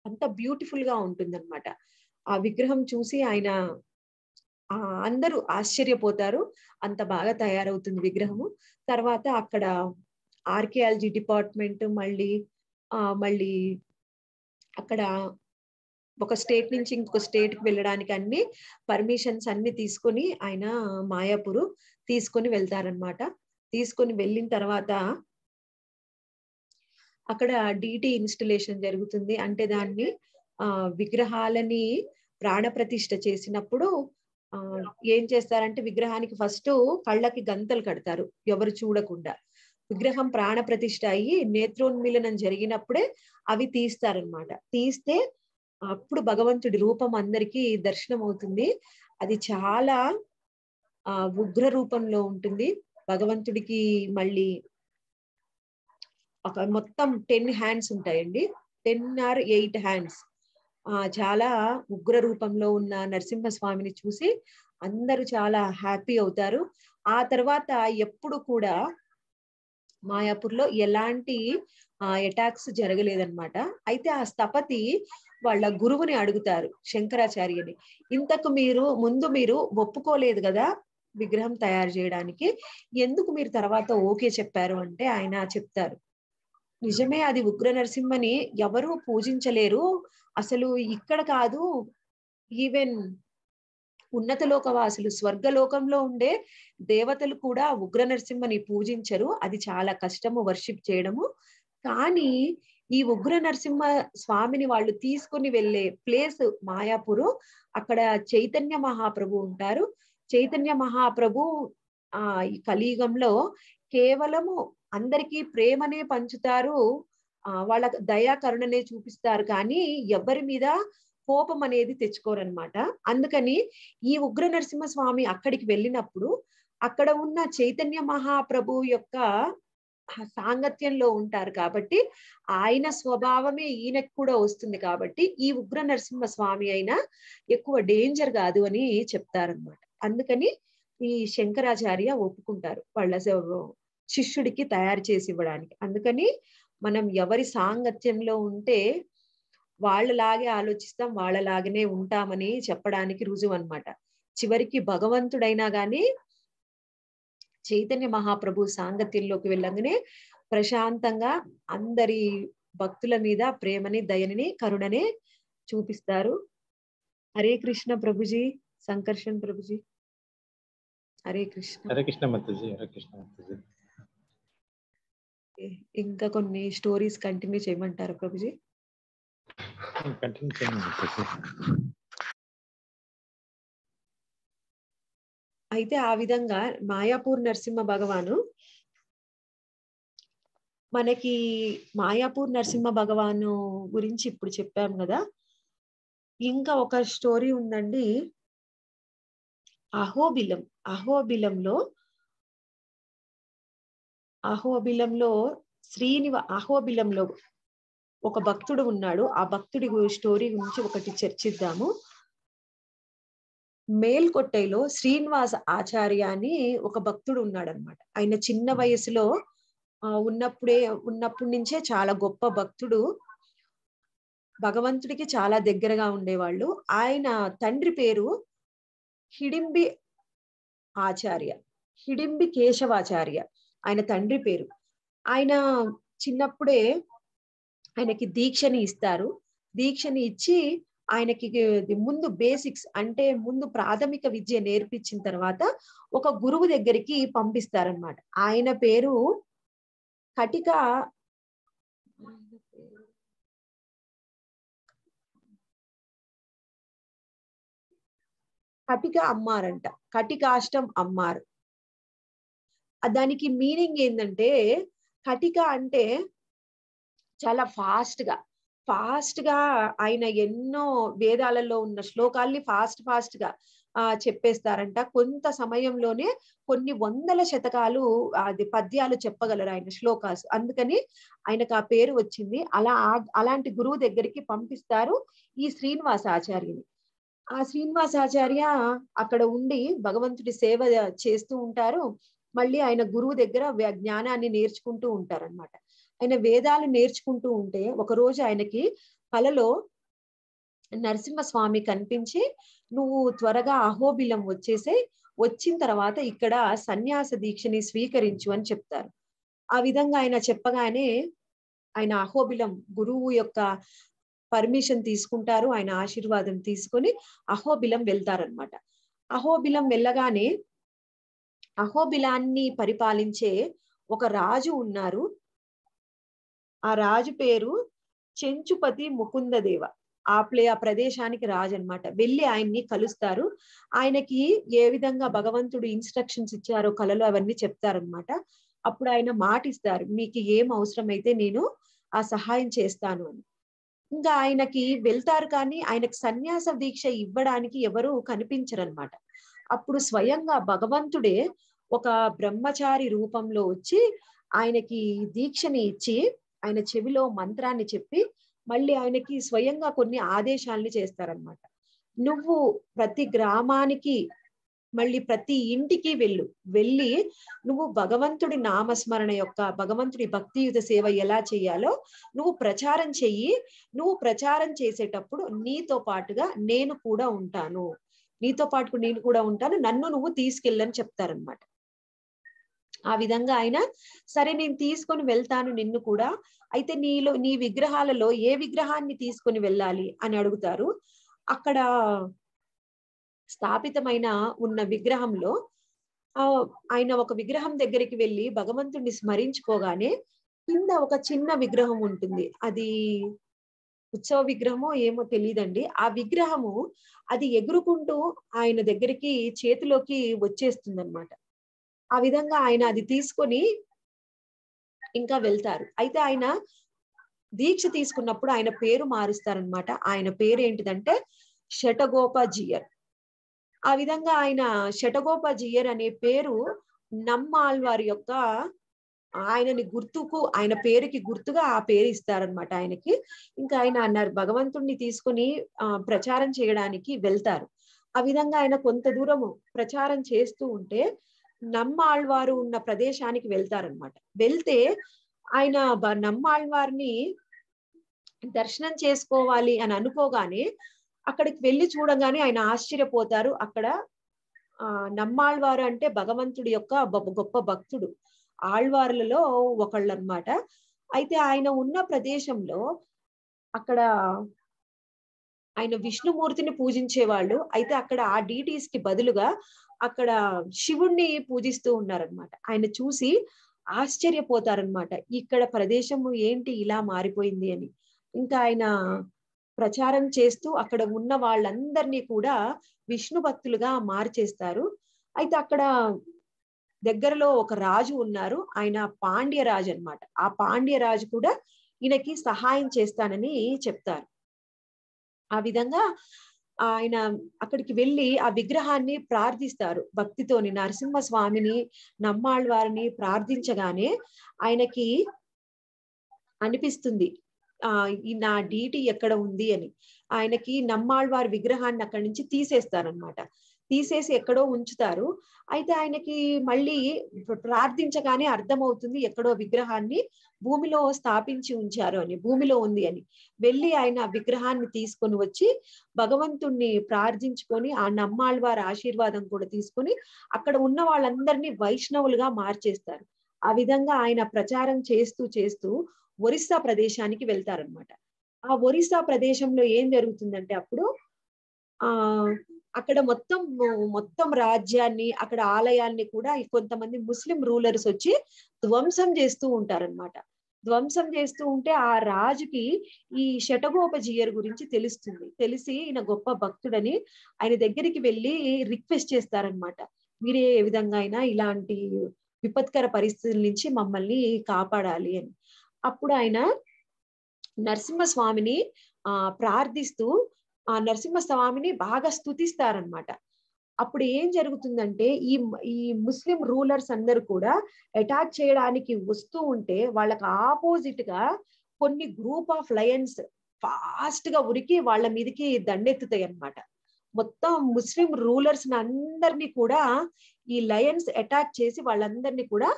అంత బ్యూటిఫుల్ గా ఉంటుందన్నమాట ఆ విగ్రహం చూసి ఆయన అందరూ ఆశ్చర్యపోతారు అంత బాగా తయారవుతుంది విగ్రహము తర్వాత అక్కడ ఆర్కియాలజీ డిపార్ట్మెంట్ మళ్ళీ మళ్ళీ అక్కడ ఒక స్టేట్ నుంచి ఇంకొక స్టేట్ కి వెళ్ళడానికి అన్ని పర్మిషన్స్ అన్ని తీసుకుని ఆయన మాయాపురు తీసుకుని వెళ్తారనమాట తీసుకుని వెళ్ళిన తర్వాత అక్కడ డిటి ఇన్స్టలేషన్ జరుగుతుంది అంటే దాన్ని ఆ విగ్రహాలని ప్రాణప్రతిష్ఠ చేసినప్పుడు ఆ ఏం చేస్తారంటే విగ్రహానికి ఫస్ట్ కళ్ళకి గంతలు కడతారు ఎవరు చూడకుండా విగ్రహం ప్రాణప్రతిష్ఠ అయ్యి నేత్రోన్మీలనం జరిగినప్పుడే అవి తీస్తారనమాట తీస్తే అప్పుడు భగవంతుడి రూపం అందరికీ దర్శనం అవుతుంది అది చాలా ఆ ఉగ్ర రూపంలో ఉంటుంది భగవంతుడికి మళ్ళీ ఒక మొత్తం టెన్ హ్యాండ్స్ ఉంటాయండి టెన్ ఆర్ ఎయిట్ హ్యాండ్స్ ఆ చాలా ఉగ్ర రూపంలో ఉన్న నరసింహస్వామిని చూసి అందరూ చాలా హ్యాపీ అవుతారు ఆ తర్వాత ఎప్పుడు కూడా మాయాపూర్లో ఎలాంటి అటాక్స్ జరగలేదన్నమాట అయితే ఆ స్థపతి వాళ్ళ గురువుని అడుగుతారు శంకరాచార్యని ఇంతకు మీరు ముందు మీరు ఒప్పుకోలేదు కదా విగ్రహం తయారు చేయడానికి ఎందుకు మీరు తర్వాత ఓకే చెప్పారు అంటే ఆయన చెప్తారు నిజమే అది ఉగ్ర నరసింహని ఎవరు పూజించలేరు అసలు ఇక్కడ కాదు ఈవెన్ ఉన్నత లోకవాసులు స్వర్గలోకంలో ఉండే దేవతలు కూడా ఉగ్ర నరసింహని పూజించరు అది చాలా కష్టము వర్షిప్ చేయడము కానీ ఈ ఉగ్ర నరసింహ స్వామిని వాళ్ళు తీసుకుని వెళ్ళే ప్లేస్ మాయాపురు అక్కడ చైతన్య మహాప్రభు ఉంటారు చైతన్య మహాప్రభు ఆ ఈ కలియుగంలో కేవలము అందరికీ ప్రేమనే పంచుతారు ఆ వాళ్ళ దయా కరుణనే చూపిస్తారు కానీ ఎవరి మీద కోపం అనేది తెచ్చుకోరనమాట అందుకని ఈ ఉగ్ర నరసింహ స్వామి అక్కడికి వెళ్ళినప్పుడు అక్కడ ఉన్న చైతన్య మహాప్రభు యొక్క సాంగత్యంలో ఉంటారు కాబట్టి ఆయన స్వభావమే ఈయనకు కూడా వస్తుంది కాబట్టి ఈ ఉగ్ర నరసింహ స్వామి అయినా ఎక్కువ డేంజర్ కాదు అని చెప్తారనమాట అందుకని ఈ శంకరాచార్య ఒప్పుకుంటారు వాళ్ళ శిష్యుడికి తయారు చేసి ఇవ్వడానికి అందుకని మనం ఎవరి సాంగత్యంలో ఉంటే వాళ్ళలాగే ఆలోచిస్తాం వాళ్ళలాగనే ఉంటామని చెప్పడానికి రుజువు అనమాట చివరికి భగవంతుడైనా గాని చైతన్య మహాప్రభు సాంగత్యంలోకి వెళ్ళంగానే ప్రశాంతంగా అందరి భక్తుల మీద ప్రేమని దయనిని కరుణని చూపిస్తారు హరే కృష్ణ ప్రభుజీ సంకర్షణ్ ప్రభుజీ హరే కృష్ణ హరే కృష్ణ మతజీ హరే కృష్ణ మతజీ ఇంకా కొన్ని స్టోరీస్ కంటిన్యూ చేయమంటారు ప్రభుజీ కంటిన్యూ చేయమంటారు అయితే ఆ విధంగా మాయాపూర్ నరసింహ భగవాను మనకి మాయాపూర్ నరసింహ భగవాను గురించి ఇప్పుడు చెప్పాం కదా ఇంకా ఒక స్టోరీ ఉందండి అహోబిలం అహోబిలంలో అహోబిలంలో శ్రీనివ అహోబిలంలో ఒక భక్తుడు ఉన్నాడు ఆ భక్తుడి స్టోరీ గురించి ఒకటి చర్చిద్దాము మేల్కొట్టైలో శ్రీనివాస ఆచార్య అని ఒక భక్తుడు ఉన్నాడనమాట ఆయన చిన్న వయసులో ఉన్నప్పుడే ఉన్నప్పటి నుంచే చాలా గొప్ప భక్తుడు భగవంతుడికి చాలా దగ్గరగా ఉండేవాళ్ళు ఆయన తండ్రి పేరు హిడింబి ఆచార్య హిడింబి కేశవాచార్య ఆయన తండ్రి పేరు ఆయన చిన్నప్పుడే ఆయనకి దీక్షని ఇస్తారు దీక్షని ఇచ్చి ఆయనకి ముందు బేసిక్స్ అంటే ముందు ప్రాథమిక విద్య నేర్పించిన తర్వాత ఒక గురువు దగ్గరికి పంపిస్తారనమాట ఆయన పేరు కటిక కటిక అమ్మారంట కటికాష్టం అమ్మారు దానికి మీనింగ్ ఏంటంటే కటిక అంటే చాలా ఫాస్ట్ గా ఫాస్ట్ గా ఆయన ఎన్నో వేదాలలో ఉన్న శ్లోకాల్ని ఫాస్ట్ ఫాస్ట్ గా ఆ చెప్పేస్తారంట కొంత సమయంలోనే కొన్ని వందల శతకాలు అది పద్యాలు చెప్పగలరు ఆయన శ్లోకాస్ అందుకని ఆయనకు ఆ పేరు వచ్చింది అలా అలాంటి గురువు దగ్గరికి పంపిస్తారు ఈ ఆచార్యని ఆ ఆచార్య అక్కడ ఉండి భగవంతుడి సేవ చేస్తూ ఉంటారు మళ్ళీ ఆయన గురువు దగ్గర జ్ఞానాన్ని నేర్చుకుంటూ ఉంటారనమాట ఆయన వేదాలు నేర్చుకుంటూ ఉంటే ఒక రోజు ఆయనకి కలలో నరసింహస్వామి కనిపించి నువ్వు త్వరగా అహోబిలం వచ్చేసే వచ్చిన తర్వాత ఇక్కడ సన్యాస దీక్షని స్వీకరించు అని చెప్తారు ఆ విధంగా ఆయన చెప్పగానే ఆయన అహోబిలం గురువు యొక్క పర్మిషన్ తీసుకుంటారు ఆయన ఆశీర్వాదం తీసుకొని అహోబిలం వెళ్తారనమాట అహోబిలం వెళ్ళగానే అహోబిలాన్ని పరిపాలించే ఒక రాజు ఉన్నారు ఆ రాజు పేరు చెంచుపతి ముకుందదేవ ఆ ప్లే ఆ ప్రదేశానికి రాజు అనమాట వెళ్ళి ఆయన్ని కలుస్తారు ఆయనకి ఏ విధంగా భగవంతుడు ఇన్స్ట్రక్షన్స్ ఇచ్చారో కళలు అవన్నీ చెప్తారనమాట అప్పుడు ఆయన మాటిస్తారు మీకు ఏం అవసరమైతే నేను ఆ సహాయం చేస్తాను అని ఇంకా ఆయనకి వెళ్తారు కానీ ఆయనకు సన్యాస దీక్ష ఇవ్వడానికి ఎవరు కనిపించరనమాట అప్పుడు స్వయంగా భగవంతుడే ఒక బ్రహ్మచారి రూపంలో వచ్చి ఆయనకి దీక్షని ఇచ్చి ఆయన చెవిలో మంత్రాన్ని చెప్పి మళ్ళీ ఆయనకి స్వయంగా కొన్ని ఆదేశాలని చేస్తారనమాట నువ్వు ప్రతి గ్రామానికి మళ్ళీ ప్రతి ఇంటికి వెళ్ళు వెళ్ళి నువ్వు భగవంతుడి నామస్మరణ యొక్క భగవంతుడి భక్తియుత సేవ ఎలా చేయాలో నువ్వు ప్రచారం చెయ్యి నువ్వు ప్రచారం చేసేటప్పుడు నీతో పాటుగా నేను కూడా ఉంటాను నీతో పాటు నేను కూడా ఉంటాను నన్ను నువ్వు తీసుకెళ్ళని చెప్తారనమాట ఆ విధంగా ఆయన సరే నేను తీసుకొని వెళ్తాను నిన్ను కూడా అయితే నీలో నీ విగ్రహాలలో ఏ విగ్రహాన్ని తీసుకొని వెళ్ళాలి అని అడుగుతారు అక్కడ స్థాపితమైన ఉన్న విగ్రహంలో ఆ ఆయన ఒక విగ్రహం దగ్గరికి వెళ్ళి భగవంతుడిని స్మరించుకోగానే కింద ఒక చిన్న విగ్రహం ఉంటుంది అది ఉత్సవ విగ్రహమో ఏమో తెలియదండి ఆ విగ్రహము అది ఎగురుకుంటూ ఆయన దగ్గరికి చేతిలోకి వచ్చేస్తుంది అనమాట ఆ విధంగా ఆయన అది తీసుకొని ఇంకా వెళ్తారు అయితే ఆయన దీక్ష తీసుకున్నప్పుడు ఆయన పేరు మారుస్తారనమాట ఆయన పేరు ఏంటిదంటే షటగోపాజియర్ ఆ విధంగా ఆయన షటగోపాజియర్ అనే పేరు నమ్మాల్ వారి యొక్క ఆయనని గుర్తుకు ఆయన పేరుకి గుర్తుగా ఆ పేరు ఇస్తారనమాట ఆయనకి ఇంకా ఆయన అన్నారు భగవంతుణ్ణి తీసుకుని ప్రచారం చేయడానికి వెళ్తారు ఆ విధంగా ఆయన కొంత దూరము ప్రచారం చేస్తూ ఉంటే నమ్మాళ్వారు ఉన్న ప్రదేశానికి వెళ్తారనమాట వెళ్తే ఆయన నమ్మాళ్వారిని దర్శనం చేసుకోవాలి అని అనుకోగానే అక్కడికి వెళ్ళి చూడగానే ఆయన ఆశ్చర్యపోతారు అక్కడ ఆ నమ్మాళ్వారు అంటే భగవంతుడి యొక్క గొప్ప భక్తుడు ఆళ్వారులలో ఒకళ్ళు అనమాట అయితే ఆయన ఉన్న ప్రదేశంలో అక్కడ ఆయన విష్ణుమూర్తిని పూజించేవాళ్ళు అయితే అక్కడ ఆ డీటీస్ కి బదులుగా అక్కడ శివుణ్ణి పూజిస్తూ ఉన్నారనమాట ఆయన చూసి ఆశ్చర్యపోతారనమాట ఇక్కడ ప్రదేశము ఏంటి ఇలా మారిపోయింది అని ఇంకా ఆయన ప్రచారం చేస్తూ అక్కడ ఉన్న వాళ్ళందరినీ కూడా విష్ణు భక్తులుగా మార్చేస్తారు అయితే అక్కడ దగ్గరలో ఒక రాజు ఉన్నారు ఆయన పాండ్యరాజు అనమాట ఆ పాండ్యరాజు కూడా ఈయనకి సహాయం చేస్తానని చెప్తారు ఆ విధంగా ఆయన అక్కడికి వెళ్ళి ఆ విగ్రహాన్ని ప్రార్థిస్తారు భక్తితోని నరసింహ స్వామిని నమ్మాళ్ళ వారిని ప్రార్థించగానే ఆయనకి అనిపిస్తుంది ఆ ఈ నా డీటీ ఎక్కడ ఉంది అని ఆయనకి నమ్మాళ్ళ వారి విగ్రహాన్ని అక్కడి నుంచి తీసేస్తారనమాట తీసేసి ఎక్కడో ఉంచుతారు అయితే ఆయనకి మళ్ళీ ప్రార్థించగానే అర్థమవుతుంది ఎక్కడో విగ్రహాన్ని భూమిలో స్థాపించి ఉంచారు అని భూమిలో ఉంది అని వెళ్ళి ఆయన విగ్రహాన్ని తీసుకొని వచ్చి భగవంతుణ్ణి ప్రార్థించుకొని ఆ వారి ఆశీర్వాదం కూడా తీసుకొని అక్కడ ఉన్న వాళ్ళందరినీ వైష్ణవులుగా మార్చేస్తారు ఆ విధంగా ఆయన ప్రచారం చేస్తూ చేస్తూ ఒరిస్సా ప్రదేశానికి వెళ్తారనమాట ఆ ఒరిస్సా ప్రదేశంలో ఏం జరుగుతుందంటే అప్పుడు ఆ అక్కడ మొత్తం మొత్తం రాజ్యాన్ని అక్కడ ఆలయాన్ని కూడా కొంతమంది ముస్లిం రూలర్స్ వచ్చి ధ్వంసం చేస్తూ ఉంటారనమాట ధ్వంసం చేస్తూ ఉంటే ఆ రాజుకి ఈ శటగోపజీయర్ గురించి తెలుస్తుంది తెలిసి ఈయన గొప్ప భక్తుడని ఆయన దగ్గరికి వెళ్ళి రిక్వెస్ట్ చేస్తారనమాట మీరే ఏ విధంగా అయినా ఇలాంటి విపత్కర పరిస్థితుల నుంచి మమ్మల్ని కాపాడాలి అని అప్పుడు ఆయన నరసింహస్వామిని ఆ ప్రార్థిస్తూ ఆ నరసింహస్వామిని బాగా స్థుతిస్తారనమాట అప్పుడు ఏం జరుగుతుందంటే ఈ ఈ ముస్లిం రూలర్స్ అందరు కూడా అటాక్ చేయడానికి వస్తూ ఉంటే వాళ్ళకి ఆపోజిట్ గా కొన్ని గ్రూప్ ఆఫ్ లయన్స్ ఫాస్ట్ గా ఉరికి వాళ్ళ మీదకి దండెత్తుతాయి అనమాట మొత్తం ముస్లిం రూలర్స్ అందరినీ కూడా ఈ లయన్స్ అటాక్ చేసి వాళ్ళందరినీ కూడా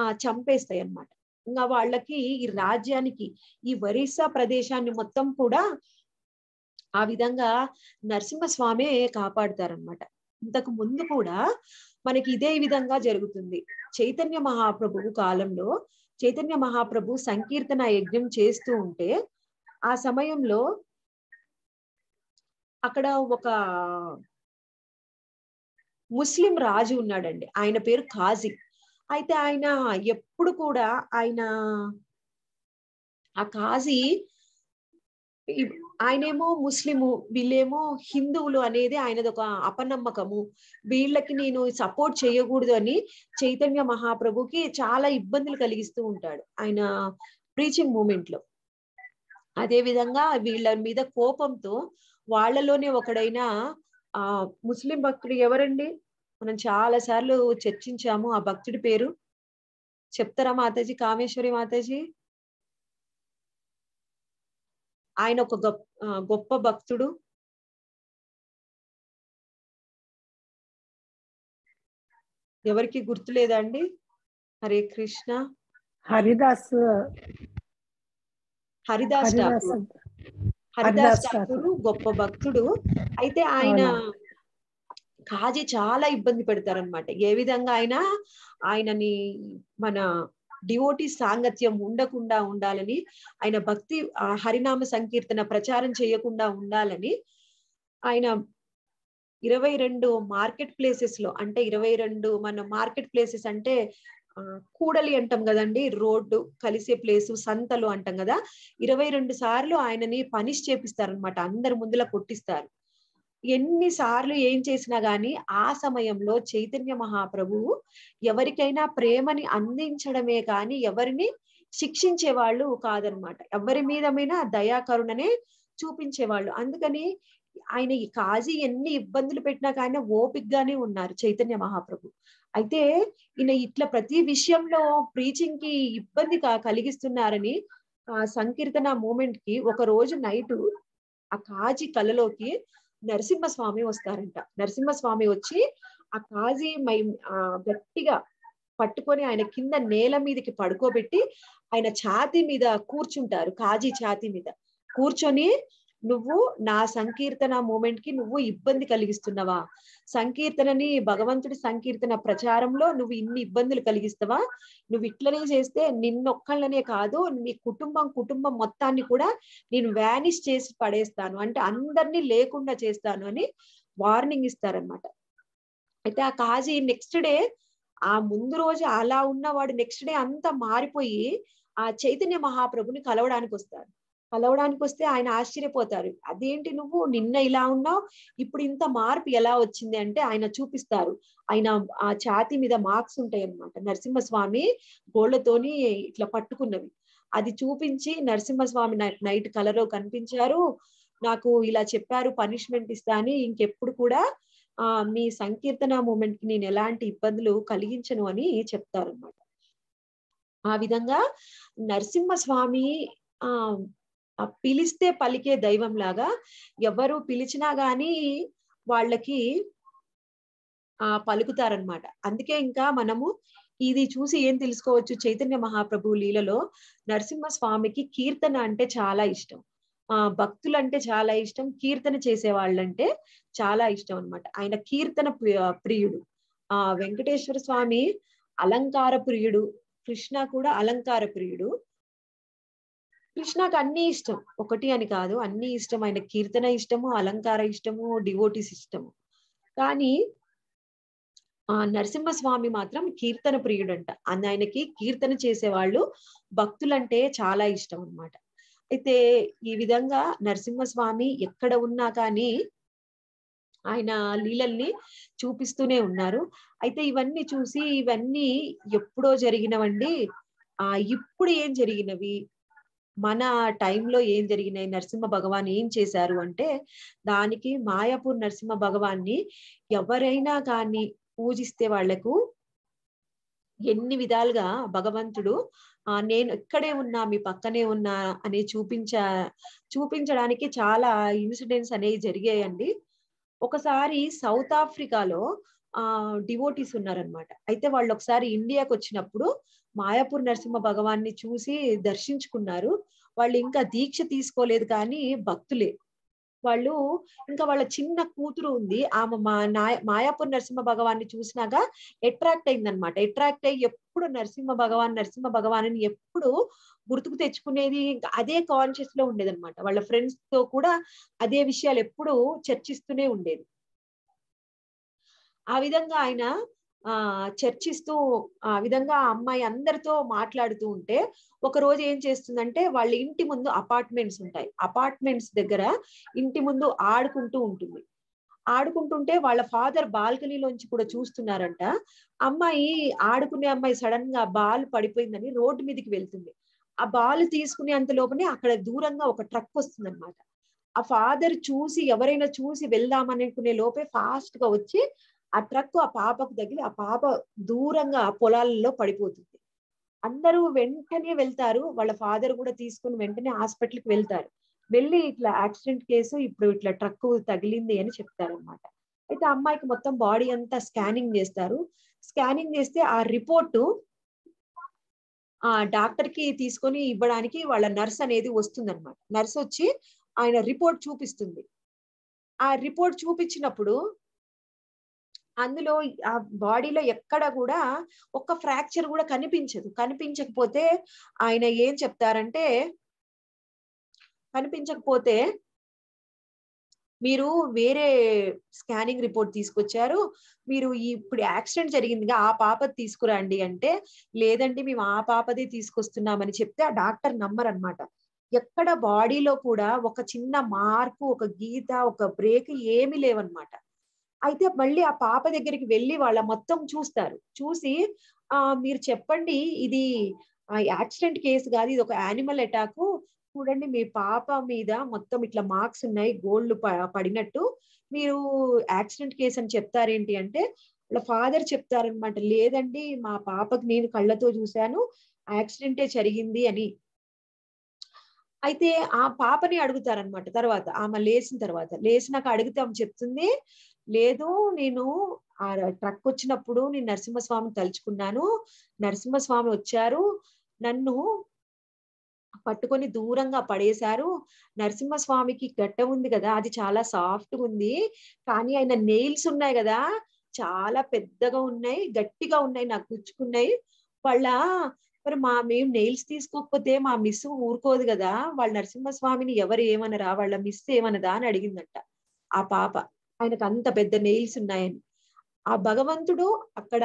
ఆ చంపేస్తాయి అనమాట ఇంకా వాళ్ళకి ఈ రాజ్యానికి ఈ ఒరిస్సా ప్రదేశాన్ని మొత్తం కూడా ఆ విధంగా నరసింహస్వామే కాపాడతారనమాట ఇంతకు ముందు కూడా మనకి ఇదే విధంగా జరుగుతుంది చైతన్య మహాప్రభువు కాలంలో చైతన్య మహాప్రభు సంకీర్తన యజ్ఞం చేస్తూ ఉంటే ఆ సమయంలో అక్కడ ఒక ముస్లిం రాజు ఉన్నాడండి ఆయన పేరు ఖాజీ అయితే ఆయన ఎప్పుడు కూడా ఆయన ఆ ఖాజీ ఆయనేమో ముస్లిము వీళ్ళేమో హిందువులు అనేది ఆయనది ఒక అపనమ్మకము వీళ్ళకి నేను సపోర్ట్ చేయకూడదు అని చైతన్య మహాప్రభుకి చాలా ఇబ్బందులు కలిగిస్తూ ఉంటాడు ఆయన ప్రీచింగ్ మూమెంట్ లో అదే విధంగా వీళ్ళ మీద కోపంతో వాళ్ళలోనే ఒకడైన ఆ ముస్లిం భక్తుడు ఎవరండి మనం చాలా సార్లు చర్చించాము ఆ భక్తుడి పేరు చెప్తారా మాతాజీ కామేశ్వరి మాతాజీ ఆయన ఒక గొప్ప భక్తుడు ఎవరికి గుర్తులేదండి హరే కృష్ణ హరిదాస్ హరిదాస్ హరిదాస్ ఠాకూర్ గొప్ప భక్తుడు అయితే ఆయన కాజీ చాలా ఇబ్బంది పెడతారనమాట ఏ విధంగా ఆయన ఆయనని మన డివోటీ సాంగత్యం ఉండకుండా ఉండాలని ఆయన భక్తి హరినామ సంకీర్తన ప్రచారం చేయకుండా ఉండాలని ఆయన ఇరవై రెండు మార్కెట్ ప్లేసెస్ లో అంటే ఇరవై రెండు మన మార్కెట్ ప్లేసెస్ అంటే కూడలి అంటాం కదండి రోడ్డు కలిసే ప్లేసు సంతలు అంటాం కదా ఇరవై రెండు సార్లు ఆయనని పనిష్ చేపిస్తారనమాట అందరి ముందులా కొట్టిస్తారు ఎన్నిసార్లు ఏం చేసినా గాని ఆ సమయంలో చైతన్య మహాప్రభువు ఎవరికైనా ప్రేమని అందించడమే కాని ఎవరిని శిక్షించే వాళ్ళు కాదనమాట ఎవరి మీదమైనా దయాకరుణనే చూపించేవాళ్ళు అందుకని ఆయన ఈ కాజీ ఎన్ని ఇబ్బందులు పెట్టినా కానీ ఓపిక్గానే ఉన్నారు చైతన్య మహాప్రభు అయితే ఈయన ఇట్లా ప్రతి విషయంలో ప్రీచింగ్ కి ఇబ్బంది కలిగిస్తున్నారని ఆ సంకీర్తన మూమెంట్ కి ఒక రోజు నైట్ ఆ కాజీ కలలోకి నరసింహస్వామి వస్తారంట నరసింహస్వామి వచ్చి ఆ కాజీ మై ఆ గట్టిగా పట్టుకొని ఆయన కింద నేల మీదకి పడుకోబెట్టి ఆయన ఛాతి మీద కూర్చుంటారు కాజీ ఛాతి మీద కూర్చొని నువ్వు నా సంకీర్తన మూమెంట్ కి నువ్వు ఇబ్బంది కలిగిస్తున్నావా సంకీర్తనని భగవంతుడి సంకీర్తన ప్రచారంలో నువ్వు ఇన్ని ఇబ్బందులు కలిగిస్తావా నువ్వు ఇట్లనే చేస్తే నిన్నొక్కళ్ళనే కాదు నీ కుటుంబం కుటుంబం మొత్తాన్ని కూడా నేను వ్యానిష్ చేసి పడేస్తాను అంటే అందరినీ లేకుండా చేస్తాను అని వార్నింగ్ ఇస్తారనమాట అయితే ఆ కాజీ నెక్స్ట్ డే ఆ ముందు రోజు అలా ఉన్నవాడు నెక్స్ట్ డే అంతా మారిపోయి ఆ చైతన్య మహాప్రభుని కలవడానికి వస్తాడు కలవడానికి వస్తే ఆయన ఆశ్చర్యపోతారు అదేంటి నువ్వు నిన్న ఇలా ఉన్నావు ఇప్పుడు ఇంత మార్పు ఎలా వచ్చింది అంటే ఆయన చూపిస్తారు ఆయన ఆ ఛాతి మీద మార్క్స్ ఉంటాయి అనమాట నరసింహస్వామి గోళ్లతోని ఇట్లా పట్టుకున్నవి అది చూపించి నరసింహస్వామి నైట్ కలలో కనిపించారు నాకు ఇలా చెప్పారు పనిష్మెంట్ ఇస్తా అని ఇంకెప్పుడు కూడా ఆ మీ సంకీర్తన మూమెంట్ కి నేను ఎలాంటి ఇబ్బందులు కలిగించను అని చెప్తారనమాట ఆ విధంగా నరసింహస్వామి ఆ ఆ పిలిస్తే పలికే దైవం లాగా ఎవరు పిలిచినా గాని వాళ్ళకి ఆ పలుకుతారనమాట అందుకే ఇంకా మనము ఇది చూసి ఏం తెలుసుకోవచ్చు చైతన్య మహాప్రభు లీలలో నరసింహ స్వామికి కీర్తన అంటే చాలా ఇష్టం ఆ భక్తులు అంటే చాలా ఇష్టం కీర్తన చేసే వాళ్ళంటే చాలా ఇష్టం అనమాట ఆయన కీర్తన ప్రియుడు ఆ వెంకటేశ్వర స్వామి అలంకార ప్రియుడు కృష్ణ కూడా అలంకార ప్రియుడు కృష్ణకు అన్ని ఇష్టం ఒకటి అని కాదు అన్ని ఇష్టం ఆయన కీర్తన ఇష్టము అలంకార ఇష్టము డివోటీస్ ఇష్టము కానీ ఆ నరసింహస్వామి మాత్రం కీర్తన ప్రియుడంట అంట ఆయనకి కీర్తన చేసేవాళ్ళు భక్తులంటే చాలా ఇష్టం అనమాట అయితే ఈ విధంగా నరసింహస్వామి ఎక్కడ ఉన్నా కానీ ఆయన లీలల్ని చూపిస్తూనే ఉన్నారు అయితే ఇవన్నీ చూసి ఇవన్నీ ఎప్పుడో జరిగినవండి ఆ ఇప్పుడు ఏం జరిగినవి మన టైంలో ఏం జరిగినాయి నరసింహ భగవాన్ ఏం చేశారు అంటే దానికి మాయాపూర్ నరసింహ భగవాన్ని ఎవరైనా కానీ పూజిస్తే వాళ్లకు ఎన్ని విధాలుగా భగవంతుడు ఆ నేను ఇక్కడే ఉన్నా మీ పక్కనే ఉన్నా అని చూపించ చూపించడానికి చాలా ఇన్సిడెంట్స్ అనేవి జరిగాయండి ఒకసారి సౌత్ ఆఫ్రికాలో ఆ డివోటీస్ ఉన్నారనమాట అయితే వాళ్ళు ఒకసారి ఇండియాకి వచ్చినప్పుడు మాయాపూర్ నరసింహ భగవాన్ని చూసి దర్శించుకున్నారు వాళ్ళు ఇంకా దీక్ష తీసుకోలేదు కానీ భక్తులే వాళ్ళు ఇంకా వాళ్ళ చిన్న కూతురు ఉంది ఆమె మా నాయ మాయాపూర్ నరసింహ భగవాన్ని చూసినాక అట్రాక్ట్ అయిందనమాట అట్రాక్ట్ అయ్యి ఎప్పుడు నరసింహ భగవాన్ నరసింహ భగవాన్ అని ఎప్పుడు గుర్తుకు తెచ్చుకునేది ఇంకా అదే కాన్షియస్ లో ఉండేదన్నమాట వాళ్ళ ఫ్రెండ్స్ తో కూడా అదే విషయాలు ఎప్పుడు చర్చిస్తూనే ఉండేది ఆ విధంగా ఆయన ఆ చర్చిస్తూ ఆ విధంగా అమ్మాయి అందరితో మాట్లాడుతూ ఉంటే ఒక రోజు ఏం చేస్తుందంటే వాళ్ళ ఇంటి ముందు అపార్ట్మెంట్స్ ఉంటాయి అపార్ట్మెంట్స్ దగ్గర ఇంటి ముందు ఆడుకుంటూ ఉంటుంది ఆడుకుంటుంటే వాళ్ళ ఫాదర్ బాల్కనీలోంచి కూడా చూస్తున్నారంట అమ్మాయి ఆడుకునే అమ్మాయి సడన్ గా బాల్ పడిపోయిందని రోడ్డు మీదకి వెళ్తుంది ఆ బాల్ తీసుకునే అంత లోపనే అక్కడ దూరంగా ఒక ట్రక్ వస్తుందన్నమాట ఆ ఫాదర్ చూసి ఎవరైనా చూసి వెళ్దాం అనుకునే లోపే ఫాస్ట్ గా వచ్చి ఆ ట్రక్ ఆ పాపకు తగిలి ఆ పాప దూరంగా పొలాలలో పడిపోతుంది అందరూ వెంటనే వెళ్తారు వాళ్ళ ఫాదర్ కూడా తీసుకుని వెంటనే హాస్పిటల్కి వెళ్తారు వెళ్ళి ఇట్లా యాక్సిడెంట్ కేసు ఇప్పుడు ఇట్లా ట్రక్ తగిలింది అని చెప్తారనమాట అయితే అమ్మాయికి మొత్తం బాడీ అంతా స్కానింగ్ చేస్తారు స్కానింగ్ చేస్తే ఆ రిపోర్టు ఆ డాక్టర్ కి తీసుకొని ఇవ్వడానికి వాళ్ళ నర్స్ అనేది వస్తుందన్నమాట నర్స్ వచ్చి ఆయన రిపోర్ట్ చూపిస్తుంది ఆ రిపోర్ట్ చూపించినప్పుడు అందులో ఆ బాడీలో ఎక్కడ కూడా ఒక ఫ్రాక్చర్ కూడా కనిపించదు కనిపించకపోతే ఆయన ఏం చెప్తారంటే కనిపించకపోతే మీరు వేరే స్కానింగ్ రిపోర్ట్ తీసుకొచ్చారు మీరు ఇప్పుడు యాక్సిడెంట్ జరిగిందిగా ఆ పాపది తీసుకురండి అంటే లేదండి మేము ఆ పాపదే తీసుకొస్తున్నామని చెప్తే ఆ డాక్టర్ నంబర్ అనమాట ఎక్కడ బాడీలో కూడా ఒక చిన్న మార్పు ఒక గీత ఒక బ్రేక్ ఏమీ లేవన్నమాట అయితే మళ్ళీ ఆ పాప దగ్గరికి వెళ్ళి వాళ్ళ మొత్తం చూస్తారు చూసి ఆ మీరు చెప్పండి ఇది యాక్సిడెంట్ కేసు కాదు ఇది ఒక యానిమల్ అటాక్ చూడండి మీ పాప మీద మొత్తం ఇట్లా మార్క్స్ ఉన్నాయి గోల్డ్ పడినట్టు మీరు యాక్సిడెంట్ కేసు అని చెప్తారేంటి అంటే వాళ్ళ ఫాదర్ చెప్తారనమాట లేదండి మా పాపకి నేను కళ్ళతో చూశాను యాక్సిడెంటే జరిగింది అని అయితే ఆ పాపని అడుగుతారనమాట తర్వాత ఆమె లేచిన తర్వాత లేచినాక అడిగితే ఆమె చెప్తుంది లేదు నేను ఆ ట్రక్ వచ్చినప్పుడు నేను నరసింహస్వామిని తలుచుకున్నాను నరసింహస్వామి వచ్చారు నన్ను పట్టుకొని దూరంగా పడేశారు నరసింహస్వామికి గట్ట ఉంది కదా అది చాలా సాఫ్ట్ ఉంది కానీ ఆయన నెయిల్స్ ఉన్నాయి కదా చాలా పెద్దగా ఉన్నాయి గట్టిగా ఉన్నాయి నాకు గుచ్చుకున్నాయి వాళ్ళ మరి మా మేము నెయిల్స్ తీసుకోకపోతే మా మిస్ ఊరుకోదు కదా వాళ్ళ నరసింహస్వామిని ఎవరు ఏమనరా వాళ్ళ మిస్ ఏమనదా అని అడిగిందంట ఆ పాప ఆయనకు అంత పెద్ద నెయిల్స్ ఉన్నాయని ఆ భగవంతుడు అక్కడ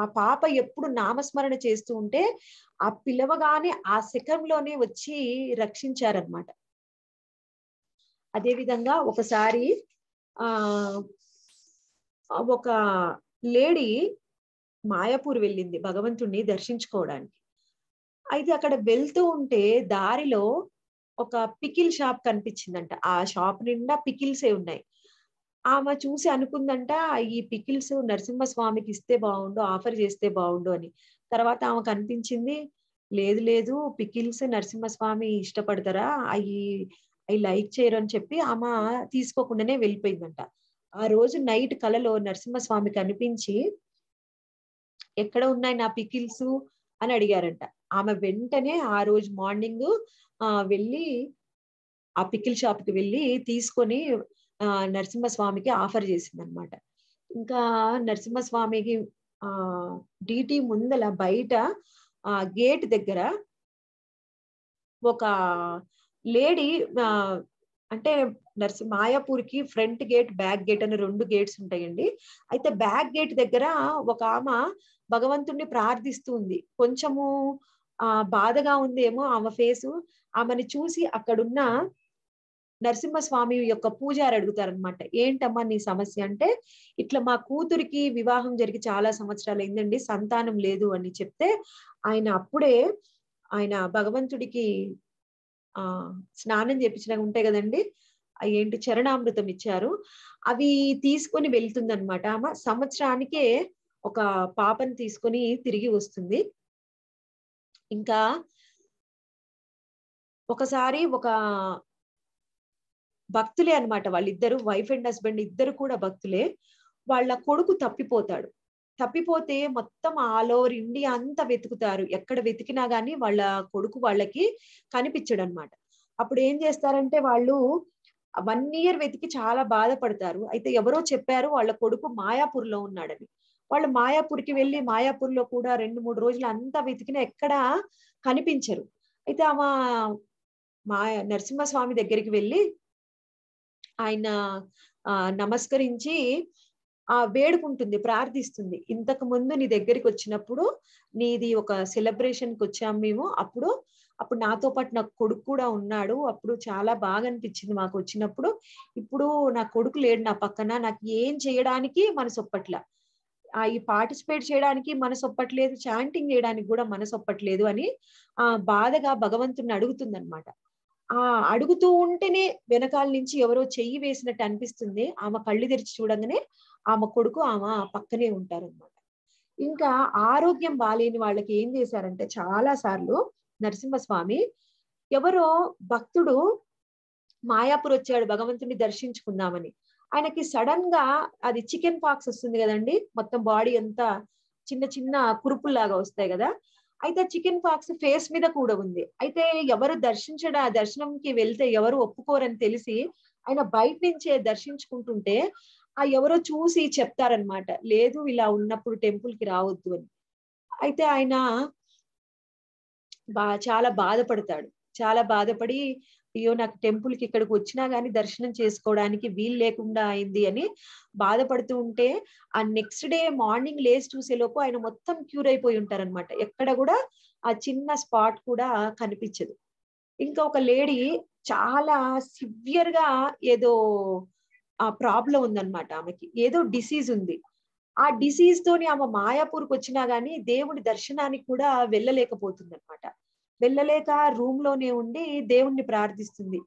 ఆ పాప ఎప్పుడు నామస్మరణ చేస్తూ ఉంటే ఆ పిలవగానే ఆ శిఖరంలోనే వచ్చి రక్షించారనమాట అదేవిధంగా ఒకసారి ఆ ఒక లేడీ మాయాపూర్ వెళ్ళింది భగవంతుణ్ణి దర్శించుకోవడానికి అయితే అక్కడ వెళ్తూ ఉంటే దారిలో ఒక పికిల్ షాప్ కనిపించిందంట ఆ షాప్ నిండా పికిల్సే ఉన్నాయి ఆమె చూసి అనుకుందంట ఈ పికిల్స్ నరసింహస్వామికి ఇస్తే బాగుండు ఆఫర్ చేస్తే బాగుండు అని తర్వాత ఆమె కనిపించింది లేదు లేదు పికిల్స్ నరసింహస్వామి ఇష్టపడతారా అవి అవి లైక్ చేయరు అని చెప్పి ఆమె తీసుకోకుండానే వెళ్ళిపోయిందంట ఆ రోజు నైట్ కలలో నరసింహస్వామి కనిపించి ఎక్కడ ఉన్నాయి నా పికిల్స్ అని అడిగారంట ఆమె వెంటనే ఆ రోజు మార్నింగ్ ఆ వెళ్ళి ఆ పికిల్ షాప్ కి వెళ్ళి తీసుకొని నరసింహస్వామికి ఆఫర్ చేసింది అనమాట ఇంకా నరసింహస్వామికి ఆ డిటి ముందల బయట ఆ గేట్ దగ్గర ఒక లేడీ అంటే నర్సి మాయాపూర్కి ఫ్రంట్ గేట్ బ్యాక్ గేట్ అని రెండు గేట్స్ ఉంటాయండి అయితే బ్యాక్ గేట్ దగ్గర ఒక ఆమె భగవంతుణ్ణి ప్రార్థిస్తుంది కొంచెము ఆ బాధగా ఉందేమో ఆమె ఫేసు ఆమెను చూసి అక్కడున్న నరసింహస్వామి యొక్క పూజారి అనమాట ఏంటమ్మా నీ సమస్య అంటే ఇట్లా మా కూతురికి వివాహం జరిగి చాలా సంవత్సరాలు అయిందండి సంతానం లేదు అని చెప్తే ఆయన అప్పుడే ఆయన భగవంతుడికి ఆ స్నానం చేపించిన ఉంటాయి కదండి ఏంటి చరణామృతం ఇచ్చారు అవి తీసుకొని వెళ్తుందనమాట ఆమె సంవత్సరానికే ఒక పాపను తీసుకొని తిరిగి వస్తుంది ఇంకా ఒకసారి ఒక భక్తులే అనమాట వాళ్ళిద్దరు వైఫ్ అండ్ హస్బెండ్ ఇద్దరు కూడా భక్తులే వాళ్ళ కొడుకు తప్పిపోతాడు తప్పిపోతే మొత్తం ఆల్ ఓవర్ ఇండియా అంతా వెతుకుతారు ఎక్కడ వెతికినా గానీ వాళ్ళ కొడుకు వాళ్ళకి కనిపించడు అనమాట అప్పుడు ఏం చేస్తారంటే వాళ్ళు వన్ ఇయర్ వెతికి చాలా బాధపడతారు అయితే ఎవరో చెప్పారు వాళ్ళ కొడుకు మాయాపూర్ లో ఉన్నాడని వాళ్ళు మాయాపూర్కి వెళ్ళి మాయాపూర్లో కూడా రెండు మూడు రోజులు అంతా వెతికినా ఎక్కడా కనిపించరు అయితే ఆమె మా నరసింహస్వామి దగ్గరికి వెళ్ళి ఆయన నమస్కరించి ఆ వేడుకుంటుంది ప్రార్థిస్తుంది ఇంతకు ముందు నీ దగ్గరికి వచ్చినప్పుడు నీది ఒక సెలబ్రేషన్కి వచ్చాం మేము అప్పుడు అప్పుడు నాతో పాటు నా కొడుకు కూడా ఉన్నాడు అప్పుడు చాలా బాగా అనిపించింది మాకు వచ్చినప్పుడు ఇప్పుడు నా కొడుకు లేడు నా పక్కన నాకు ఏం చేయడానికి మనసు ఒప్పట్ల ఆ ఈ పార్టిసిపేట్ చేయడానికి ఒప్పట్లేదు చాంటింగ్ చేయడానికి కూడా ఒప్పట్లేదు అని ఆ బాధగా భగవంతుని అనమాట ఆ అడుగుతూ ఉంటేనే వెనకాల నుంచి ఎవరో చెయ్యి వేసినట్టు అనిపిస్తుంది ఆమె కళ్ళు తెరిచి చూడంగానే ఆమె కొడుకు ఆమె పక్కనే అనమాట ఇంకా ఆరోగ్యం బాగాలేని వాళ్ళకి ఏం చేశారంటే చాలా సార్లు నరసింహస్వామి ఎవరో భక్తుడు మాయాపూర్ వచ్చాడు భగవంతుని దర్శించుకుందామని ఆయనకి సడన్ గా అది చికెన్ పాక్స్ వస్తుంది కదండి మొత్తం బాడీ అంతా చిన్న చిన్న కురుపుల్లాగా వస్తాయి కదా అయితే చికెన్ పాక్స్ ఫేస్ మీద కూడా ఉంది అయితే ఎవరు దర్శించడ దర్శనంకి వెళ్తే ఎవరు ఒప్పుకోరని తెలిసి ఆయన బయట నుంచే దర్శించుకుంటుంటే ఆ ఎవరో చూసి చెప్తారనమాట లేదు ఇలా ఉన్నప్పుడు టెంపుల్ కి రావద్దు అని అయితే ఆయన బా చాలా బాధపడతాడు చాలా బాధపడి అయ్యో నాకు టెంపుల్ కి ఇక్కడికి వచ్చినా గానీ దర్శనం చేసుకోవడానికి వీలు లేకుండా అయింది అని బాధపడుతూ ఉంటే ఆ నెక్స్ట్ డే మార్నింగ్ లేచి చూసేలోపు ఆయన మొత్తం క్యూర్ అయిపోయి ఉంటారు అనమాట ఎక్కడ కూడా ఆ చిన్న స్పాట్ కూడా కనిపించదు ఇంకా ఒక లేడీ చాలా సివియర్ గా ఏదో ఆ ప్రాబ్లం ఉందన్నమాట ఆమెకి ఏదో డిసీజ్ ఉంది ఆ డిసీజ్ తోని ఆమె మాయాపూర్కి వచ్చినా గానీ దేవుడి దర్శనానికి కూడా వెళ్ళలేకపోతుంది అనమాట వెళ్ళలేక ఆ రూమ్ లోనే ఉండి దేవుణ్ణి ప్రార్థిస్తుంది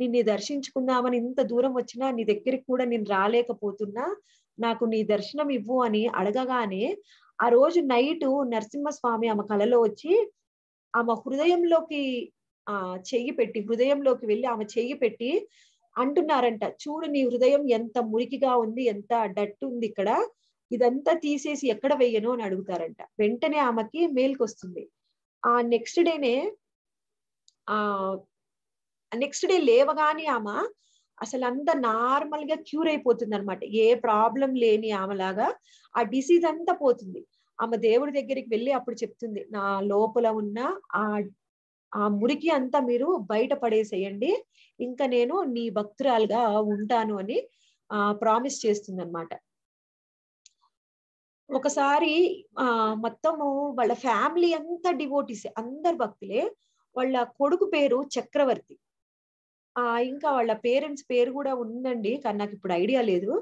నిన్ను దర్శించుకుందామని ఇంత దూరం వచ్చినా నీ దగ్గరికి కూడా నేను రాలేకపోతున్నా నాకు నీ దర్శనం ఇవ్వు అని అడగగానే ఆ రోజు నైట్ నరసింహస్వామి ఆమె కలలో వచ్చి ఆమె హృదయంలోకి ఆ చెయ్యి పెట్టి హృదయంలోకి వెళ్ళి ఆమె చెయ్యి పెట్టి అంటున్నారంట చూడు నీ హృదయం ఎంత మురికిగా ఉంది ఎంత డట్టు ఉంది ఇక్కడ ఇదంతా తీసేసి ఎక్కడ వేయను అని అడుగుతారంట వెంటనే ఆమెకి మేల్కొస్తుంది ఆ నెక్స్ట్ డేనే ఆ నెక్స్ట్ డే లేవగానే ఆమె అసలు అంతా నార్మల్ గా క్యూర్ అయిపోతుంది అనమాట ఏ ప్రాబ్లం లేని ఆమెలాగా ఆ డిసీజ్ అంతా పోతుంది ఆమె దేవుడి దగ్గరికి వెళ్ళి అప్పుడు చెప్తుంది నా లోపల ఉన్న ఆ ఆ మురికి అంతా మీరు బయట పడేసేయండి ఇంకా నేను నీ భక్తురాలుగా ఉంటాను అని ఆ ప్రామిస్ చేస్తుంది అనమాట ఒకసారి ఆ మొత్తము వాళ్ళ ఫ్యామిలీ అంతా డివోటీస్ అందరు భక్తులే వాళ్ళ కొడుకు పేరు చక్రవర్తి ఆ ఇంకా వాళ్ళ పేరెంట్స్ పేరు కూడా ఉందండి కానీ నాకు ఇప్పుడు ఐడియా లేదు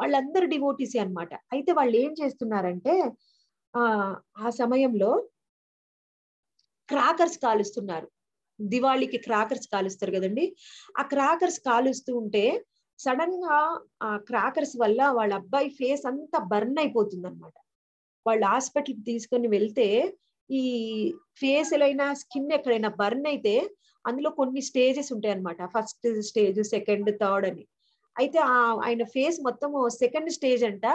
వాళ్ళందరూ డివోటీసే అనమాట అయితే వాళ్ళు ఏం చేస్తున్నారంటే ఆ ఆ సమయంలో క్రాకర్స్ కాలుస్తున్నారు దివాళీకి క్రాకర్స్ కాలుస్తారు కదండి ఆ క్రాకర్స్ కాలుస్తూ ఉంటే సడన్ గా ఆ క్రాకర్స్ వల్ల వాళ్ళ అబ్బాయి ఫేస్ అంతా బర్న్ అయిపోతుంది అనమాట వాళ్ళు హాస్పిటల్కి తీసుకొని వెళ్తే ఈ ఫేస్ అయినా స్కిన్ ఎక్కడైనా బర్న్ అయితే అందులో కొన్ని స్టేజెస్ ఉంటాయి అనమాట ఫస్ట్ స్టేజ్ సెకండ్ థర్డ్ అని అయితే ఆ ఆయన ఫేస్ మొత్తం సెకండ్ స్టేజ్ అంట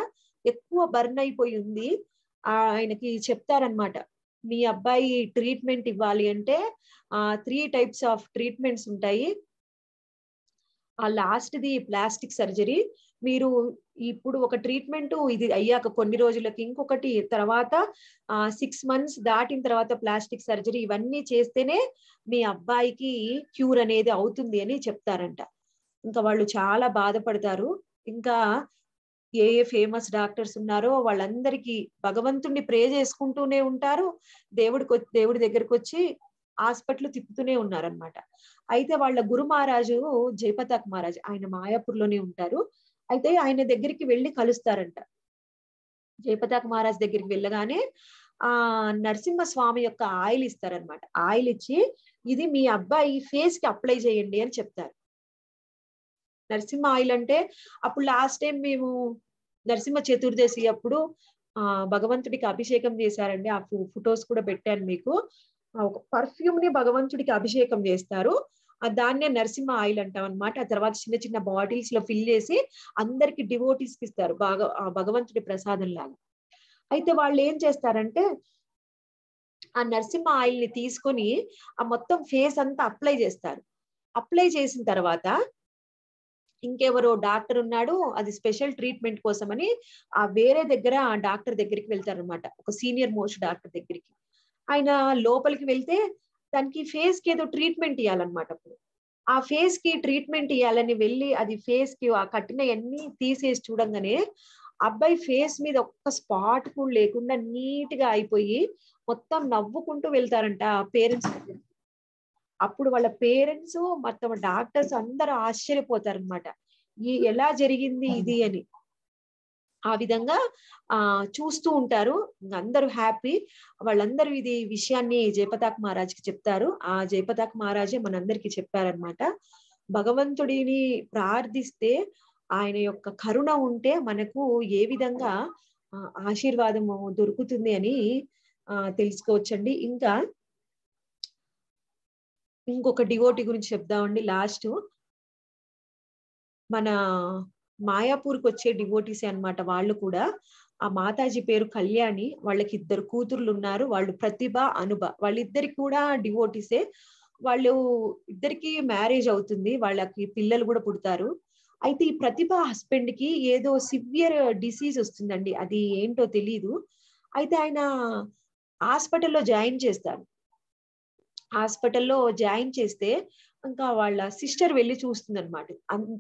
ఎక్కువ బర్న్ అయిపోయి ఉంది ఆయనకి చెప్తారనమాట మీ అబ్బాయి ట్రీట్మెంట్ ఇవ్వాలి అంటే త్రీ టైప్స్ ఆఫ్ ట్రీట్మెంట్స్ ఉంటాయి ఆ లాస్ట్ది ప్లాస్టిక్ సర్జరీ మీరు ఇప్పుడు ఒక ట్రీట్మెంట్ ఇది అయ్యాక కొన్ని రోజులకి ఇంకొకటి తర్వాత సిక్స్ మంత్స్ దాటిన తర్వాత ప్లాస్టిక్ సర్జరీ ఇవన్నీ చేస్తేనే మీ అబ్బాయికి క్యూర్ అనేది అవుతుంది అని చెప్తారంట ఇంకా వాళ్ళు చాలా బాధపడతారు ఇంకా ఏ ఏ ఫేమస్ డాక్టర్స్ ఉన్నారో వాళ్ళందరికీ భగవంతుణ్ణి ప్రే చేసుకుంటూనే ఉంటారు దేవుడికి దేవుడి దగ్గరకు వచ్చి హాస్పిటల్ తిప్పుతూనే ఉన్నారనమాట అయితే వాళ్ళ గురు మహారాజు జయపతాక్ మహారాజ్ ఆయన మాయాపూర్లోనే ఉంటారు అయితే ఆయన దగ్గరికి వెళ్ళి కలుస్తారంట జయపతాక్ మహారాజ్ దగ్గరికి వెళ్ళగానే ఆ నరసింహస్వామి యొక్క ఆయిల్ ఇస్తారనమాట ఆయిల్ ఇచ్చి ఇది మీ అబ్బాయి ఫేస్ కి అప్లై చేయండి అని చెప్తారు నరసింహ ఆయిల్ అంటే అప్పుడు లాస్ట్ టైం మేము నరసింహ చతుర్దశి అప్పుడు ఆ భగవంతుడికి అభిషేకం చేశారండి ఆ ఫొటోస్ కూడా పెట్టాను మీకు ఒక పర్ఫ్యూమ్ ని భగవంతుడికి అభిషేకం చేస్తారు ఆ దాన్నే నరసింహ ఆయిల్ అంటాం అనమాట ఆ తర్వాత చిన్న చిన్న బాటిల్స్ లో ఫిల్ చేసి అందరికి డివోటీస్ కి ఇస్తారు బాగా భగవంతుడి ప్రసాదం లాగా అయితే వాళ్ళు ఏం చేస్తారంటే ఆ నరసింహ ఆయిల్ ని తీసుకొని ఆ మొత్తం ఫేస్ అంతా అప్లై చేస్తారు అప్లై చేసిన తర్వాత ఇంకెవరో డాక్టర్ ఉన్నాడు అది స్పెషల్ ట్రీట్మెంట్ కోసం అని ఆ వేరే దగ్గర ఆ డాక్టర్ దగ్గరికి వెళ్తారనమాట ఒక సీనియర్ మోస్ట్ డాక్టర్ దగ్గరికి ఆయన లోపలికి వెళ్తే దానికి ఫేస్ కి ఏదో ట్రీట్మెంట్ ఇవ్వాలన్నమాట అప్పుడు ఆ ఫేస్ కి ట్రీట్మెంట్ ఇవ్వాలని వెళ్ళి అది ఫేస్ కి ఆ కట్టిన అన్ని తీసేసి చూడంగానే అబ్బాయి ఫేస్ మీద ఒక్క స్పాట్ కూడా లేకుండా నీట్ గా అయిపోయి మొత్తం నవ్వుకుంటూ వెళ్తారంట ఆ పేరెంట్స్ అప్పుడు వాళ్ళ పేరెంట్స్ మొత్తం డాక్టర్స్ అందరూ ఆశ్చర్యపోతారనమాట ఈ ఎలా జరిగింది ఇది అని ఆ విధంగా ఆ చూస్తూ ఉంటారు అందరూ హ్యాపీ వాళ్ళందరూ ఇది విషయాన్ని జయపతాక్ మహారాజ్కి చెప్తారు ఆ జయపతాక్ మహారాజే మనందరికి చెప్పారనమాట భగవంతుడిని ప్రార్థిస్తే ఆయన యొక్క కరుణ ఉంటే మనకు ఏ విధంగా ఆశీర్వాదము దొరుకుతుంది అని తెలుసుకోవచ్చండి ఇంకా ఇంకొక డివోటి గురించి చెప్దామండి లాస్ట్ మన మాయాపూర్కి వచ్చే డివోటీసే అనమాట వాళ్ళు కూడా ఆ మాతాజీ పేరు కళ్యాణి వాళ్ళకి ఇద్దరు కూతుర్లు ఉన్నారు వాళ్ళు ప్రతిభ అనుభ వాళ్ళిద్దరి కూడా డివోటీసే వాళ్ళు ఇద్దరికి మ్యారేజ్ అవుతుంది వాళ్ళకి పిల్లలు కూడా పుడతారు అయితే ఈ ప్రతిభ హస్బెండ్ కి ఏదో సివియర్ డిసీజ్ వస్తుందండి అది ఏంటో తెలియదు అయితే ఆయన హాస్పిటల్లో జాయిన్ చేస్తారు హాస్పిటల్లో జాయిన్ చేస్తే ఇంకా వాళ్ళ సిస్టర్ వెళ్ళి చూస్తుంది అనమాట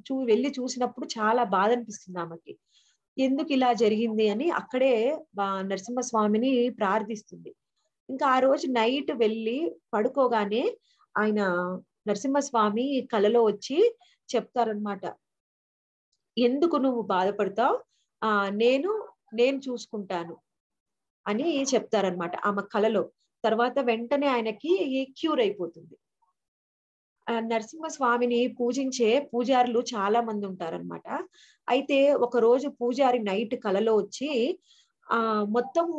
చూ వెళ్ళి చూసినప్పుడు చాలా బాధ అనిపిస్తుంది ఆమెకి ఎందుకు ఇలా జరిగింది అని అక్కడే నరసింహస్వామిని ప్రార్థిస్తుంది ఇంకా ఆ రోజు నైట్ వెళ్ళి పడుకోగానే ఆయన నరసింహస్వామి కలలో వచ్చి చెప్తారనమాట ఎందుకు నువ్వు బాధపడతావు ఆ నేను నేను చూసుకుంటాను అని చెప్తారనమాట ఆమె కలలో తర్వాత వెంటనే ఆయనకి క్యూర్ అయిపోతుంది నరసింహస్వామిని పూజించే పూజారులు చాలా మంది ఉంటారనమాట అయితే ఒక రోజు పూజారి నైట్ కలలో వచ్చి ఆ మొత్తము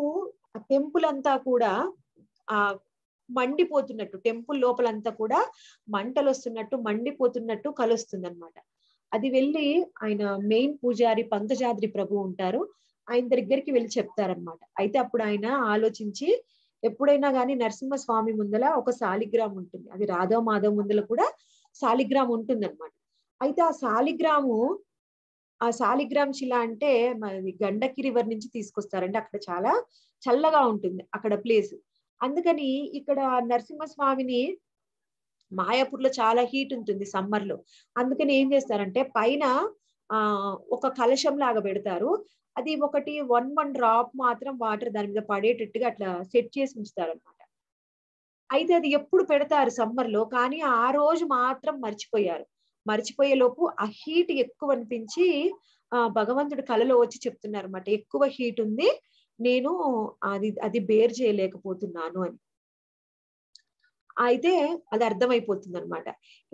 టెంపుల్ అంతా కూడా ఆ మండిపోతున్నట్టు టెంపుల్ లోపలంతా కూడా మంటలు వస్తున్నట్టు మండిపోతున్నట్టు కలుస్తుంది అనమాట అది వెళ్ళి ఆయన మెయిన్ పూజారి పంకజాద్రి ప్రభు ఉంటారు ఆయన దగ్గరికి వెళ్ళి చెప్తారనమాట అయితే అప్పుడు ఆయన ఆలోచించి ఎప్పుడైనా కానీ నరసింహస్వామి ముందల ఒక శాలిగ్రామ్ ఉంటుంది అది రాధవ మాధవ్ ముందల కూడా శాలిగ్రామ్ ఉంటుంది అనమాట అయితే ఆ శాలిగ్రాము ఆ శాలిగ్రామ్ శిల అంటే మనది గండకి రివర్ నుంచి తీసుకొస్తారండి అక్కడ చాలా చల్లగా ఉంటుంది అక్కడ ప్లేస్ అందుకని ఇక్కడ నరసింహస్వామిని మాయాపూర్ లో చాలా హీట్ ఉంటుంది సమ్మర్ లో అందుకని ఏం చేస్తారంటే పైన ఆ ఒక కలశం లాగా పెడతారు అది ఒకటి వన్ వన్ డ్రాప్ మాత్రం వాటర్ దాని మీద పడేటట్టుగా అట్లా సెట్ చేసి అనమాట అయితే అది ఎప్పుడు పెడతారు సమ్మర్ లో కానీ ఆ రోజు మాత్రం మర్చిపోయారు మర్చిపోయే లోపు ఆ హీట్ ఎక్కువ అనిపించి భగవంతుడు కలలో వచ్చి చెప్తున్నారు అనమాట ఎక్కువ హీట్ ఉంది నేను అది అది బేర్ చేయలేకపోతున్నాను అని అయితే అది అర్థమైపోతుంది అనమాట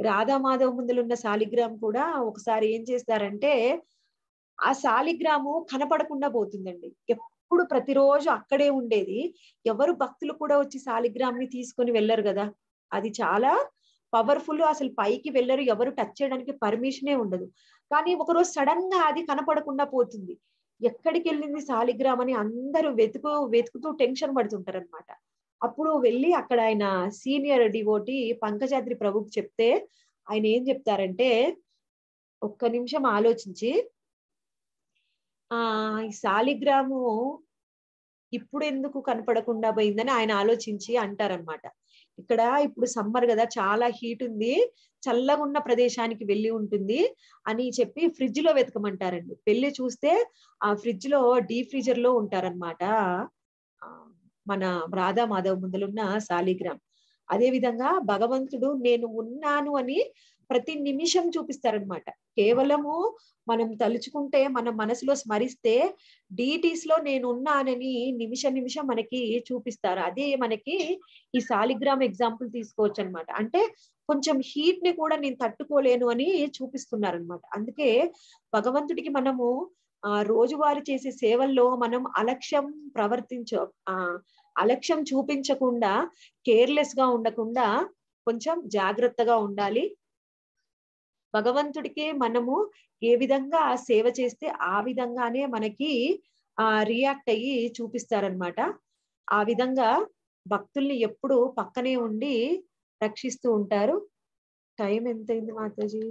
రాధామాధవ ముందులున్న సాలిగ్రామ్ కూడా ఒకసారి ఏం చేస్తారంటే ఆ శాలిగ్రాము కనపడకుండా పోతుందండి ఎప్పుడు ప్రతిరోజు అక్కడే ఉండేది ఎవరు భక్తులు కూడా వచ్చి శాలిగ్రామ్ ని తీసుకొని వెళ్ళరు కదా అది చాలా పవర్ఫుల్ అసలు పైకి వెళ్ళరు ఎవరు టచ్ చేయడానికి పర్మిషనే ఉండదు కానీ ఒకరోజు సడన్ గా అది కనపడకుండా పోతుంది ఎక్కడికి వెళ్ళింది శాలిగ్రామ్ అని అందరూ వెతుకు వెతుకుతూ టెన్షన్ పడుతుంటారు అనమాట అప్పుడు వెళ్ళి అక్కడ ఆయన సీనియర్ డివోటి పంకజాద్రి ప్రభుకి చెప్తే ఆయన ఏం చెప్తారంటే ఒక్క నిమిషం ఆలోచించి ఆ ఈ శాలిగ్రాము ఇప్పుడు ఎందుకు కనపడకుండా పోయిందని ఆయన ఆలోచించి అంటారనమాట ఇక్కడ ఇప్పుడు సమ్మర్ కదా చాలా హీట్ ఉంది చల్లగా ఉన్న ప్రదేశానికి వెళ్ళి ఉంటుంది అని చెప్పి ఫ్రిడ్జ్ లో వెతకమంటారండి పెళ్లి చూస్తే ఆ ఫ్రిడ్జ్ లో డీ ఫ్రిజర్ లో ఉంటారనమాట మన రాధా మాధవ్ ముందులున్న శాలిగ్రామ్ అదే విధంగా భగవంతుడు నేను ఉన్నాను అని ప్రతి నిమిషం చూపిస్తారనమాట కేవలము మనం తలుచుకుంటే మన మనసులో స్మరిస్తే డీటీస్ లో నేను ఉన్నానని నిమిష నిమిషం మనకి చూపిస్తారు అదే మనకి ఈ సాలిగ్రామ్ ఎగ్జాంపుల్ తీసుకోవచ్చు అనమాట అంటే కొంచెం హీట్ ని కూడా నేను తట్టుకోలేను అని చూపిస్తున్నారు అనమాట అందుకే భగవంతుడికి మనము ఆ రోజువారీ చేసే సేవల్లో మనం అలక్ష్యం ప్రవర్తించ ఆ అలక్ష్యం చూపించకుండా కేర్లెస్ గా ఉండకుండా కొంచెం జాగ్రత్తగా ఉండాలి భగవంతుడికే మనము ఏ విధంగా సేవ చేస్తే ఆ విధంగానే మనకి ఆ రియాక్ట్ అయ్యి చూపిస్తారనమాట ఆ విధంగా భక్తుల్ని ఎప్పుడు పక్కనే ఉండి రక్షిస్తూ ఉంటారు టైం ఎంతైంది మాతాజీ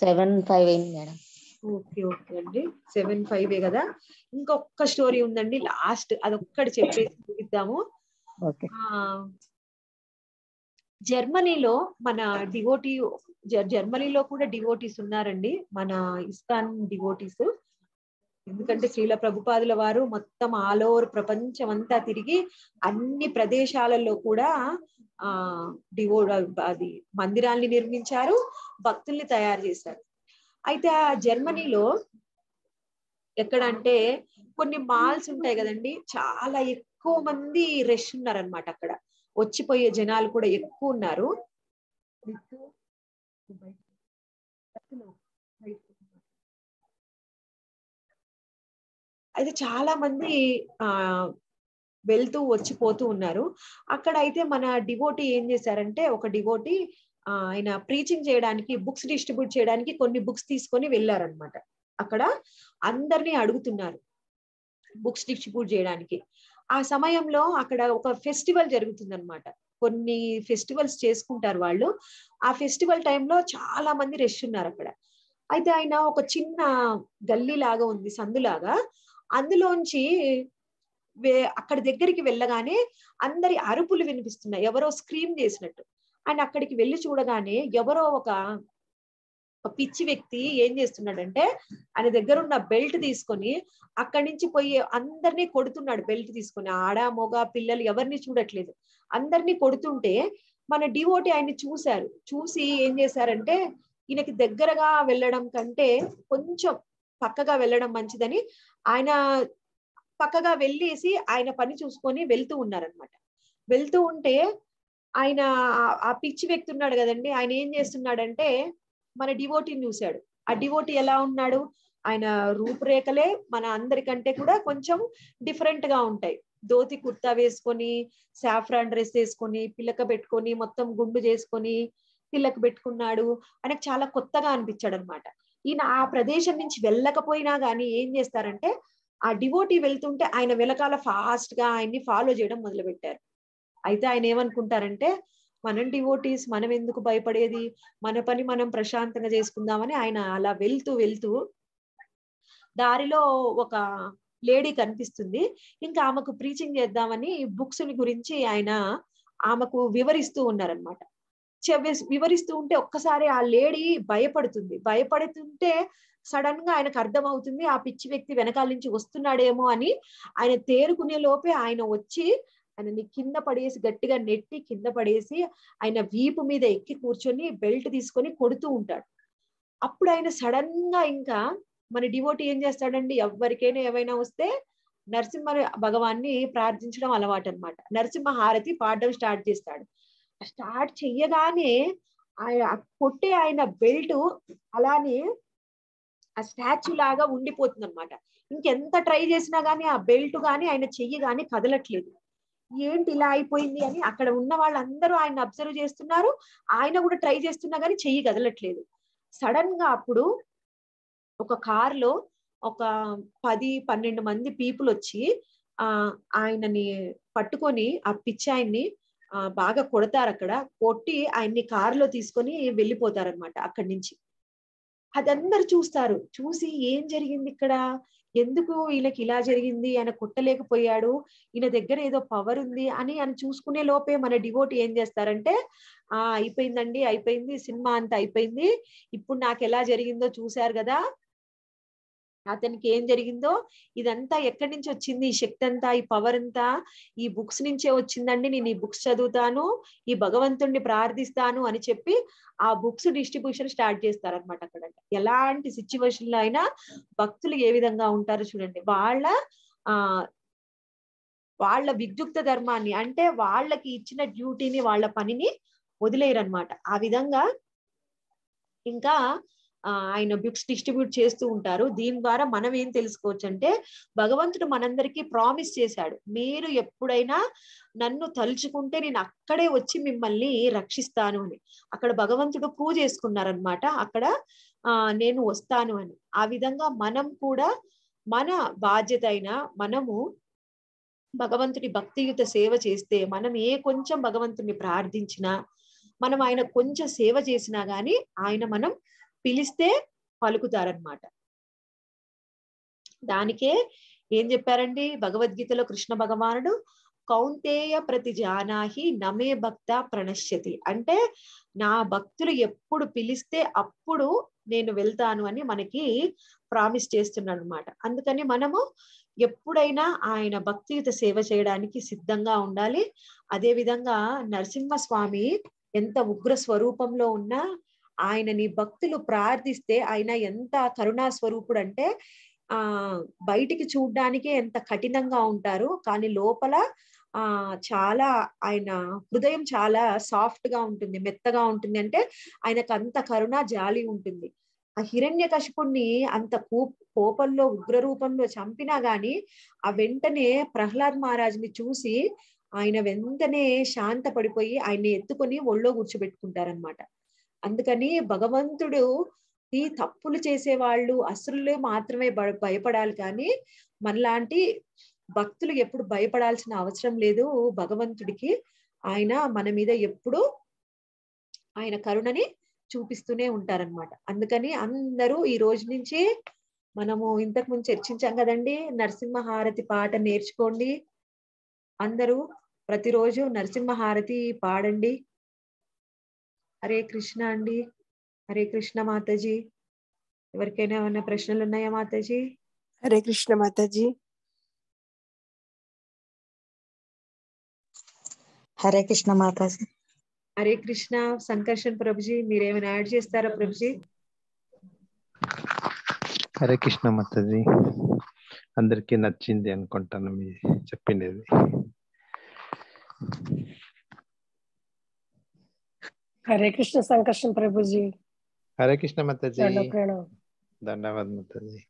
సెవెన్ ఫైవ్ అయింది మేడం ఓకే ఓకే అండి సెవెన్ ఫైవ్ ఏ కదా ఇంకొక స్టోరీ ఉందండి లాస్ట్ అదొక్కటి చెప్పేసి చూపిద్దాము జర్మనీలో మన డివోటీ జర్మనీలో కూడా డివోటీస్ ఉన్నారండి మన ఇస్కాన్ డివోటీస్ ఎందుకంటే శ్రీల ప్రభుపాదుల వారు మొత్తం ఆల్ ఓవర్ ప్రపంచం అంతా తిరిగి అన్ని ప్రదేశాలలో కూడా ఆ డివో అది మందిరాల్ని నిర్మించారు భక్తుల్ని తయారు చేశారు అయితే ఆ జర్మనీలో ఎక్కడ అంటే కొన్ని మాల్స్ ఉంటాయి కదండి చాలా ఎక్కువ మంది రష్ ఉన్నారనమాట అక్కడ వచ్చిపోయే జనాలు కూడా ఎక్కువ ఉన్నారు అయితే చాలా మంది ఆ వెళ్తూ వచ్చిపోతూ ఉన్నారు అక్కడ అయితే మన డివోటీ ఏం చేశారంటే ఒక డివోటీ ఆయన ప్రీచింగ్ చేయడానికి బుక్స్ డిస్ట్రిబ్యూట్ చేయడానికి కొన్ని బుక్స్ తీసుకొని వెళ్ళారనమాట అక్కడ అందరినీ అడుగుతున్నారు బుక్స్ డిస్ట్రిబ్యూట్ చేయడానికి ఆ సమయంలో అక్కడ ఒక ఫెస్టివల్ జరుగుతుంది అనమాట కొన్ని ఫెస్టివల్స్ చేసుకుంటారు వాళ్ళు ఆ ఫెస్టివల్ టైంలో చాలా మంది రెష్ ఉన్నారు అక్కడ అయితే ఆయన ఒక చిన్న గల్లీ లాగా ఉంది సందులాగా అందులోంచి అక్కడ దగ్గరికి వెళ్ళగానే అందరి అరుపులు వినిపిస్తున్నాయి ఎవరో స్క్రీమ్ చేసినట్టు ఆయన అక్కడికి వెళ్ళి చూడగానే ఎవరో ఒక ఒక పిచ్చి వ్యక్తి ఏం చేస్తున్నాడంటే ఆయన దగ్గర ఉన్న బెల్ట్ తీసుకొని అక్కడి నుంచి పోయి అందరినీ కొడుతున్నాడు బెల్ట్ తీసుకొని ఆడ మొగ పిల్లలు ఎవరిని చూడట్లేదు అందరినీ కొడుతుంటే మన డివోటి ఆయన్ని చూశారు చూసి ఏం చేశారంటే ఈయనకి దగ్గరగా వెళ్ళడం కంటే కొంచెం పక్కగా వెళ్ళడం మంచిదని ఆయన పక్కగా వెళ్ళేసి ఆయన పని చూసుకొని వెళ్తూ ఉన్నారనమాట వెళ్తూ ఉంటే ఆయన ఆ పిచ్చి వ్యక్తి ఉన్నాడు కదండి ఆయన ఏం చేస్తున్నాడంటే మన డివోటీని చూశాడు ఆ డివోటీ ఎలా ఉన్నాడు ఆయన రూపురేఖలే మన అందరికంటే కూడా కొంచెం డిఫరెంట్ గా ఉంటాయి ధోతి కుర్తా వేసుకొని సాఫ్రాన్ డ్రెస్ వేసుకొని పిల్లక పెట్టుకొని మొత్తం గుండు చేసుకొని పిల్లక పెట్టుకున్నాడు ఆయనకు చాలా కొత్తగా అనిపించాడు అనమాట ఈయన ఆ ప్రదేశం నుంచి వెళ్ళకపోయినా కానీ ఏం చేస్తారంటే ఆ డివోటీ వెళ్తుంటే ఆయన వెనకాల ఫాస్ట్ గా ఆయన్ని ఫాలో చేయడం మొదలుపెట్టారు అయితే ఆయన ఏమనుకుంటారంటే మనం డివోటీస్ మనం ఎందుకు భయపడేది మన పని మనం ప్రశాంతంగా చేసుకుందామని ఆయన అలా వెళ్తూ వెళ్తూ దారిలో ఒక లేడీ కనిపిస్తుంది ఇంకా ఆమెకు ప్రీచింగ్ చేద్దామని బుక్స్ గురించి ఆయన ఆమెకు వివరిస్తూ ఉన్నారనమాట వివరిస్తూ ఉంటే ఒక్కసారి ఆ లేడీ భయపడుతుంది భయపడుతుంటే సడన్ గా ఆయనకు అర్థమవుతుంది ఆ పిచ్చి వ్యక్తి వెనకాల నుంచి వస్తున్నాడేమో అని ఆయన తేరుకునే లోపే ఆయన వచ్చి ఆయనని కింద పడేసి గట్టిగా నెట్టి కింద పడేసి ఆయన వీపు మీద ఎక్కి కూర్చొని బెల్ట్ తీసుకొని కొడుతూ ఉంటాడు అప్పుడు ఆయన సడన్ గా ఇంకా మన డివోటి ఏం చేస్తాడండి ఎవరికైనా ఏమైనా వస్తే నరసింహ భగవాన్ని ప్రార్థించడం అలవాటు అనమాట నరసింహ హారతి పాడడం స్టార్ట్ చేస్తాడు స్టార్ట్ చెయ్యగానే ఆయన కొట్టే ఆయన బెల్ట్ అలానే ఆ స్టాచ్యూ లాగా ఉండిపోతుంది అనమాట ఇంకెంత ట్రై చేసినా గానీ ఆ బెల్ట్ గానీ ఆయన చెయ్యి గానీ కదలట్లేదు ఏంటి ఇలా అయిపోయింది అని అక్కడ ఉన్న వాళ్ళందరూ ఆయన అబ్జర్వ్ చేస్తున్నారు ఆయన కూడా ట్రై చేస్తున్నా కానీ చెయ్యి కదలట్లేదు సడన్ గా అప్పుడు ఒక కార్ లో ఒక పది పన్నెండు మంది పీపుల్ వచ్చి ఆ ఆయనని పట్టుకొని ఆ పిచ్చి ఆయన్ని బాగా కొడతారు అక్కడ కొట్టి ఆయన్ని కారులో తీసుకొని వెళ్ళిపోతారు అనమాట అక్కడి నుంచి అదందరు చూస్తారు చూసి ఏం జరిగింది ఇక్కడ ఎందుకు ఈయనకి ఇలా జరిగింది ఆయన కుట్టలేకపోయాడు ఈయన దగ్గర ఏదో పవర్ ఉంది అని ఆయన చూసుకునే లోపే మన డివోట్ ఏం చేస్తారంటే ఆ అయిపోయిందండి అయిపోయింది సినిమా అంతా అయిపోయింది ఇప్పుడు నాకు ఎలా జరిగిందో చూశారు కదా అతనికి ఏం జరిగిందో ఇదంతా ఎక్కడి నుంచి వచ్చింది ఈ శక్తి అంతా ఈ పవర్ అంతా ఈ బుక్స్ నుంచే వచ్చిందండి నేను ఈ బుక్స్ చదువుతాను ఈ భగవంతుణ్ణి ప్రార్థిస్తాను అని చెప్పి ఆ బుక్స్ డిస్ట్రిబ్యూషన్ స్టార్ట్ అనమాట అక్కడ ఎలాంటి సిచ్యువేషన్ లో అయినా భక్తులు ఏ విధంగా ఉంటారో చూడండి వాళ్ళ ఆ వాళ్ళ విద్యుక్త ధర్మాన్ని అంటే వాళ్ళకి ఇచ్చిన డ్యూటీని వాళ్ళ పనిని అనమాట ఆ విధంగా ఇంకా ఆయన బుక్స్ డిస్ట్రిబ్యూట్ చేస్తూ ఉంటారు దీని ద్వారా మనం ఏం తెలుసుకోవచ్చు అంటే భగవంతుడు మనందరికీ ప్రామిస్ చేశాడు మీరు ఎప్పుడైనా నన్ను తలుచుకుంటే నేను అక్కడే వచ్చి మిమ్మల్ని రక్షిస్తాను అని అక్కడ భగవంతుడు పూజ చేసుకున్నారనమాట అక్కడ ఆ నేను వస్తాను అని ఆ విధంగా మనం కూడా మన బాధ్యత అయినా మనము భగవంతుడి భక్తియుత సేవ చేస్తే మనం ఏ కొంచెం భగవంతుడిని ప్రార్థించినా మనం ఆయన కొంచెం సేవ చేసినా గాని ఆయన మనం పిలిస్తే పలుకుతారనమాట దానికే ఏం చెప్పారండి భగవద్గీతలో కృష్ణ భగవానుడు కౌంతేయ ప్రతి జానాహి నమే భక్త ప్రణశ్యతి అంటే నా భక్తులు ఎప్పుడు పిలిస్తే అప్పుడు నేను వెళ్తాను అని మనకి ప్రామిస్ చేస్తున్నాడు అనమాట అందుకని మనము ఎప్పుడైనా ఆయన భక్తియుత సేవ చేయడానికి సిద్ధంగా ఉండాలి అదే విధంగా నరసింహస్వామి ఎంత ఉగ్ర స్వరూపంలో ఉన్నా ఆయనని భక్తులు ప్రార్థిస్తే ఆయన ఎంత కరుణా స్వరూపుడు అంటే ఆ బయటికి చూడ్డానికి ఎంత కఠినంగా ఉంటారు కానీ లోపల ఆ చాలా ఆయన హృదయం చాలా సాఫ్ట్ గా ఉంటుంది మెత్తగా ఉంటుంది అంటే ఆయనకు అంత కరుణ జాలి ఉంటుంది ఆ హిరణ్య కశిపుణ్ణి అంత కోపంలో ఉగ్ర రూపంలో చంపినా గాని ఆ వెంటనే ప్రహ్లాద్ మహారాజుని చూసి ఆయన వెంటనే శాంత పడిపోయి ఆయన్ని ఎత్తుకొని ఒళ్ళో కూర్చోబెట్టుకుంటారనమాట అందుకని భగవంతుడు ఈ తప్పులు చేసేవాళ్ళు అసలులే మాత్రమే భయపడాలి కానీ మనలాంటి భక్తులు ఎప్పుడు భయపడాల్సిన అవసరం లేదు భగవంతుడికి ఆయన మన మీద ఎప్పుడు ఆయన కరుణని చూపిస్తూనే ఉంటారనమాట అందుకని అందరూ ఈ రోజు నుంచి మనము ఇంతకు ముందు చర్చించాం కదండి నరసింహహారతి పాట నేర్చుకోండి అందరూ ప్రతిరోజు నరసింహహారతి పాడండి హరే కృష్ణ అండి హరే కృష్ణ మాతాజీ ఎవరికైనా ఏమైనా ప్రశ్నలు ఉన్నాయా మాతాజీ హరే కృష్ణ మాతాజీ హరే కృష్ణ మాతాజీ హరే కృష్ణ సంకర్షణ ప్రభుజీ మీరేమైనా యాడ్ చేస్తారా ప్రభుజీ హరే కృష్ణ మాతాజీ అందరికీ నచ్చింది అనుకుంటాను మీ చెప్పిండేది हरे कृष्ण संकर्षण प्रभु जी हरे कृष्ण माता जी धन्यवाद मत जी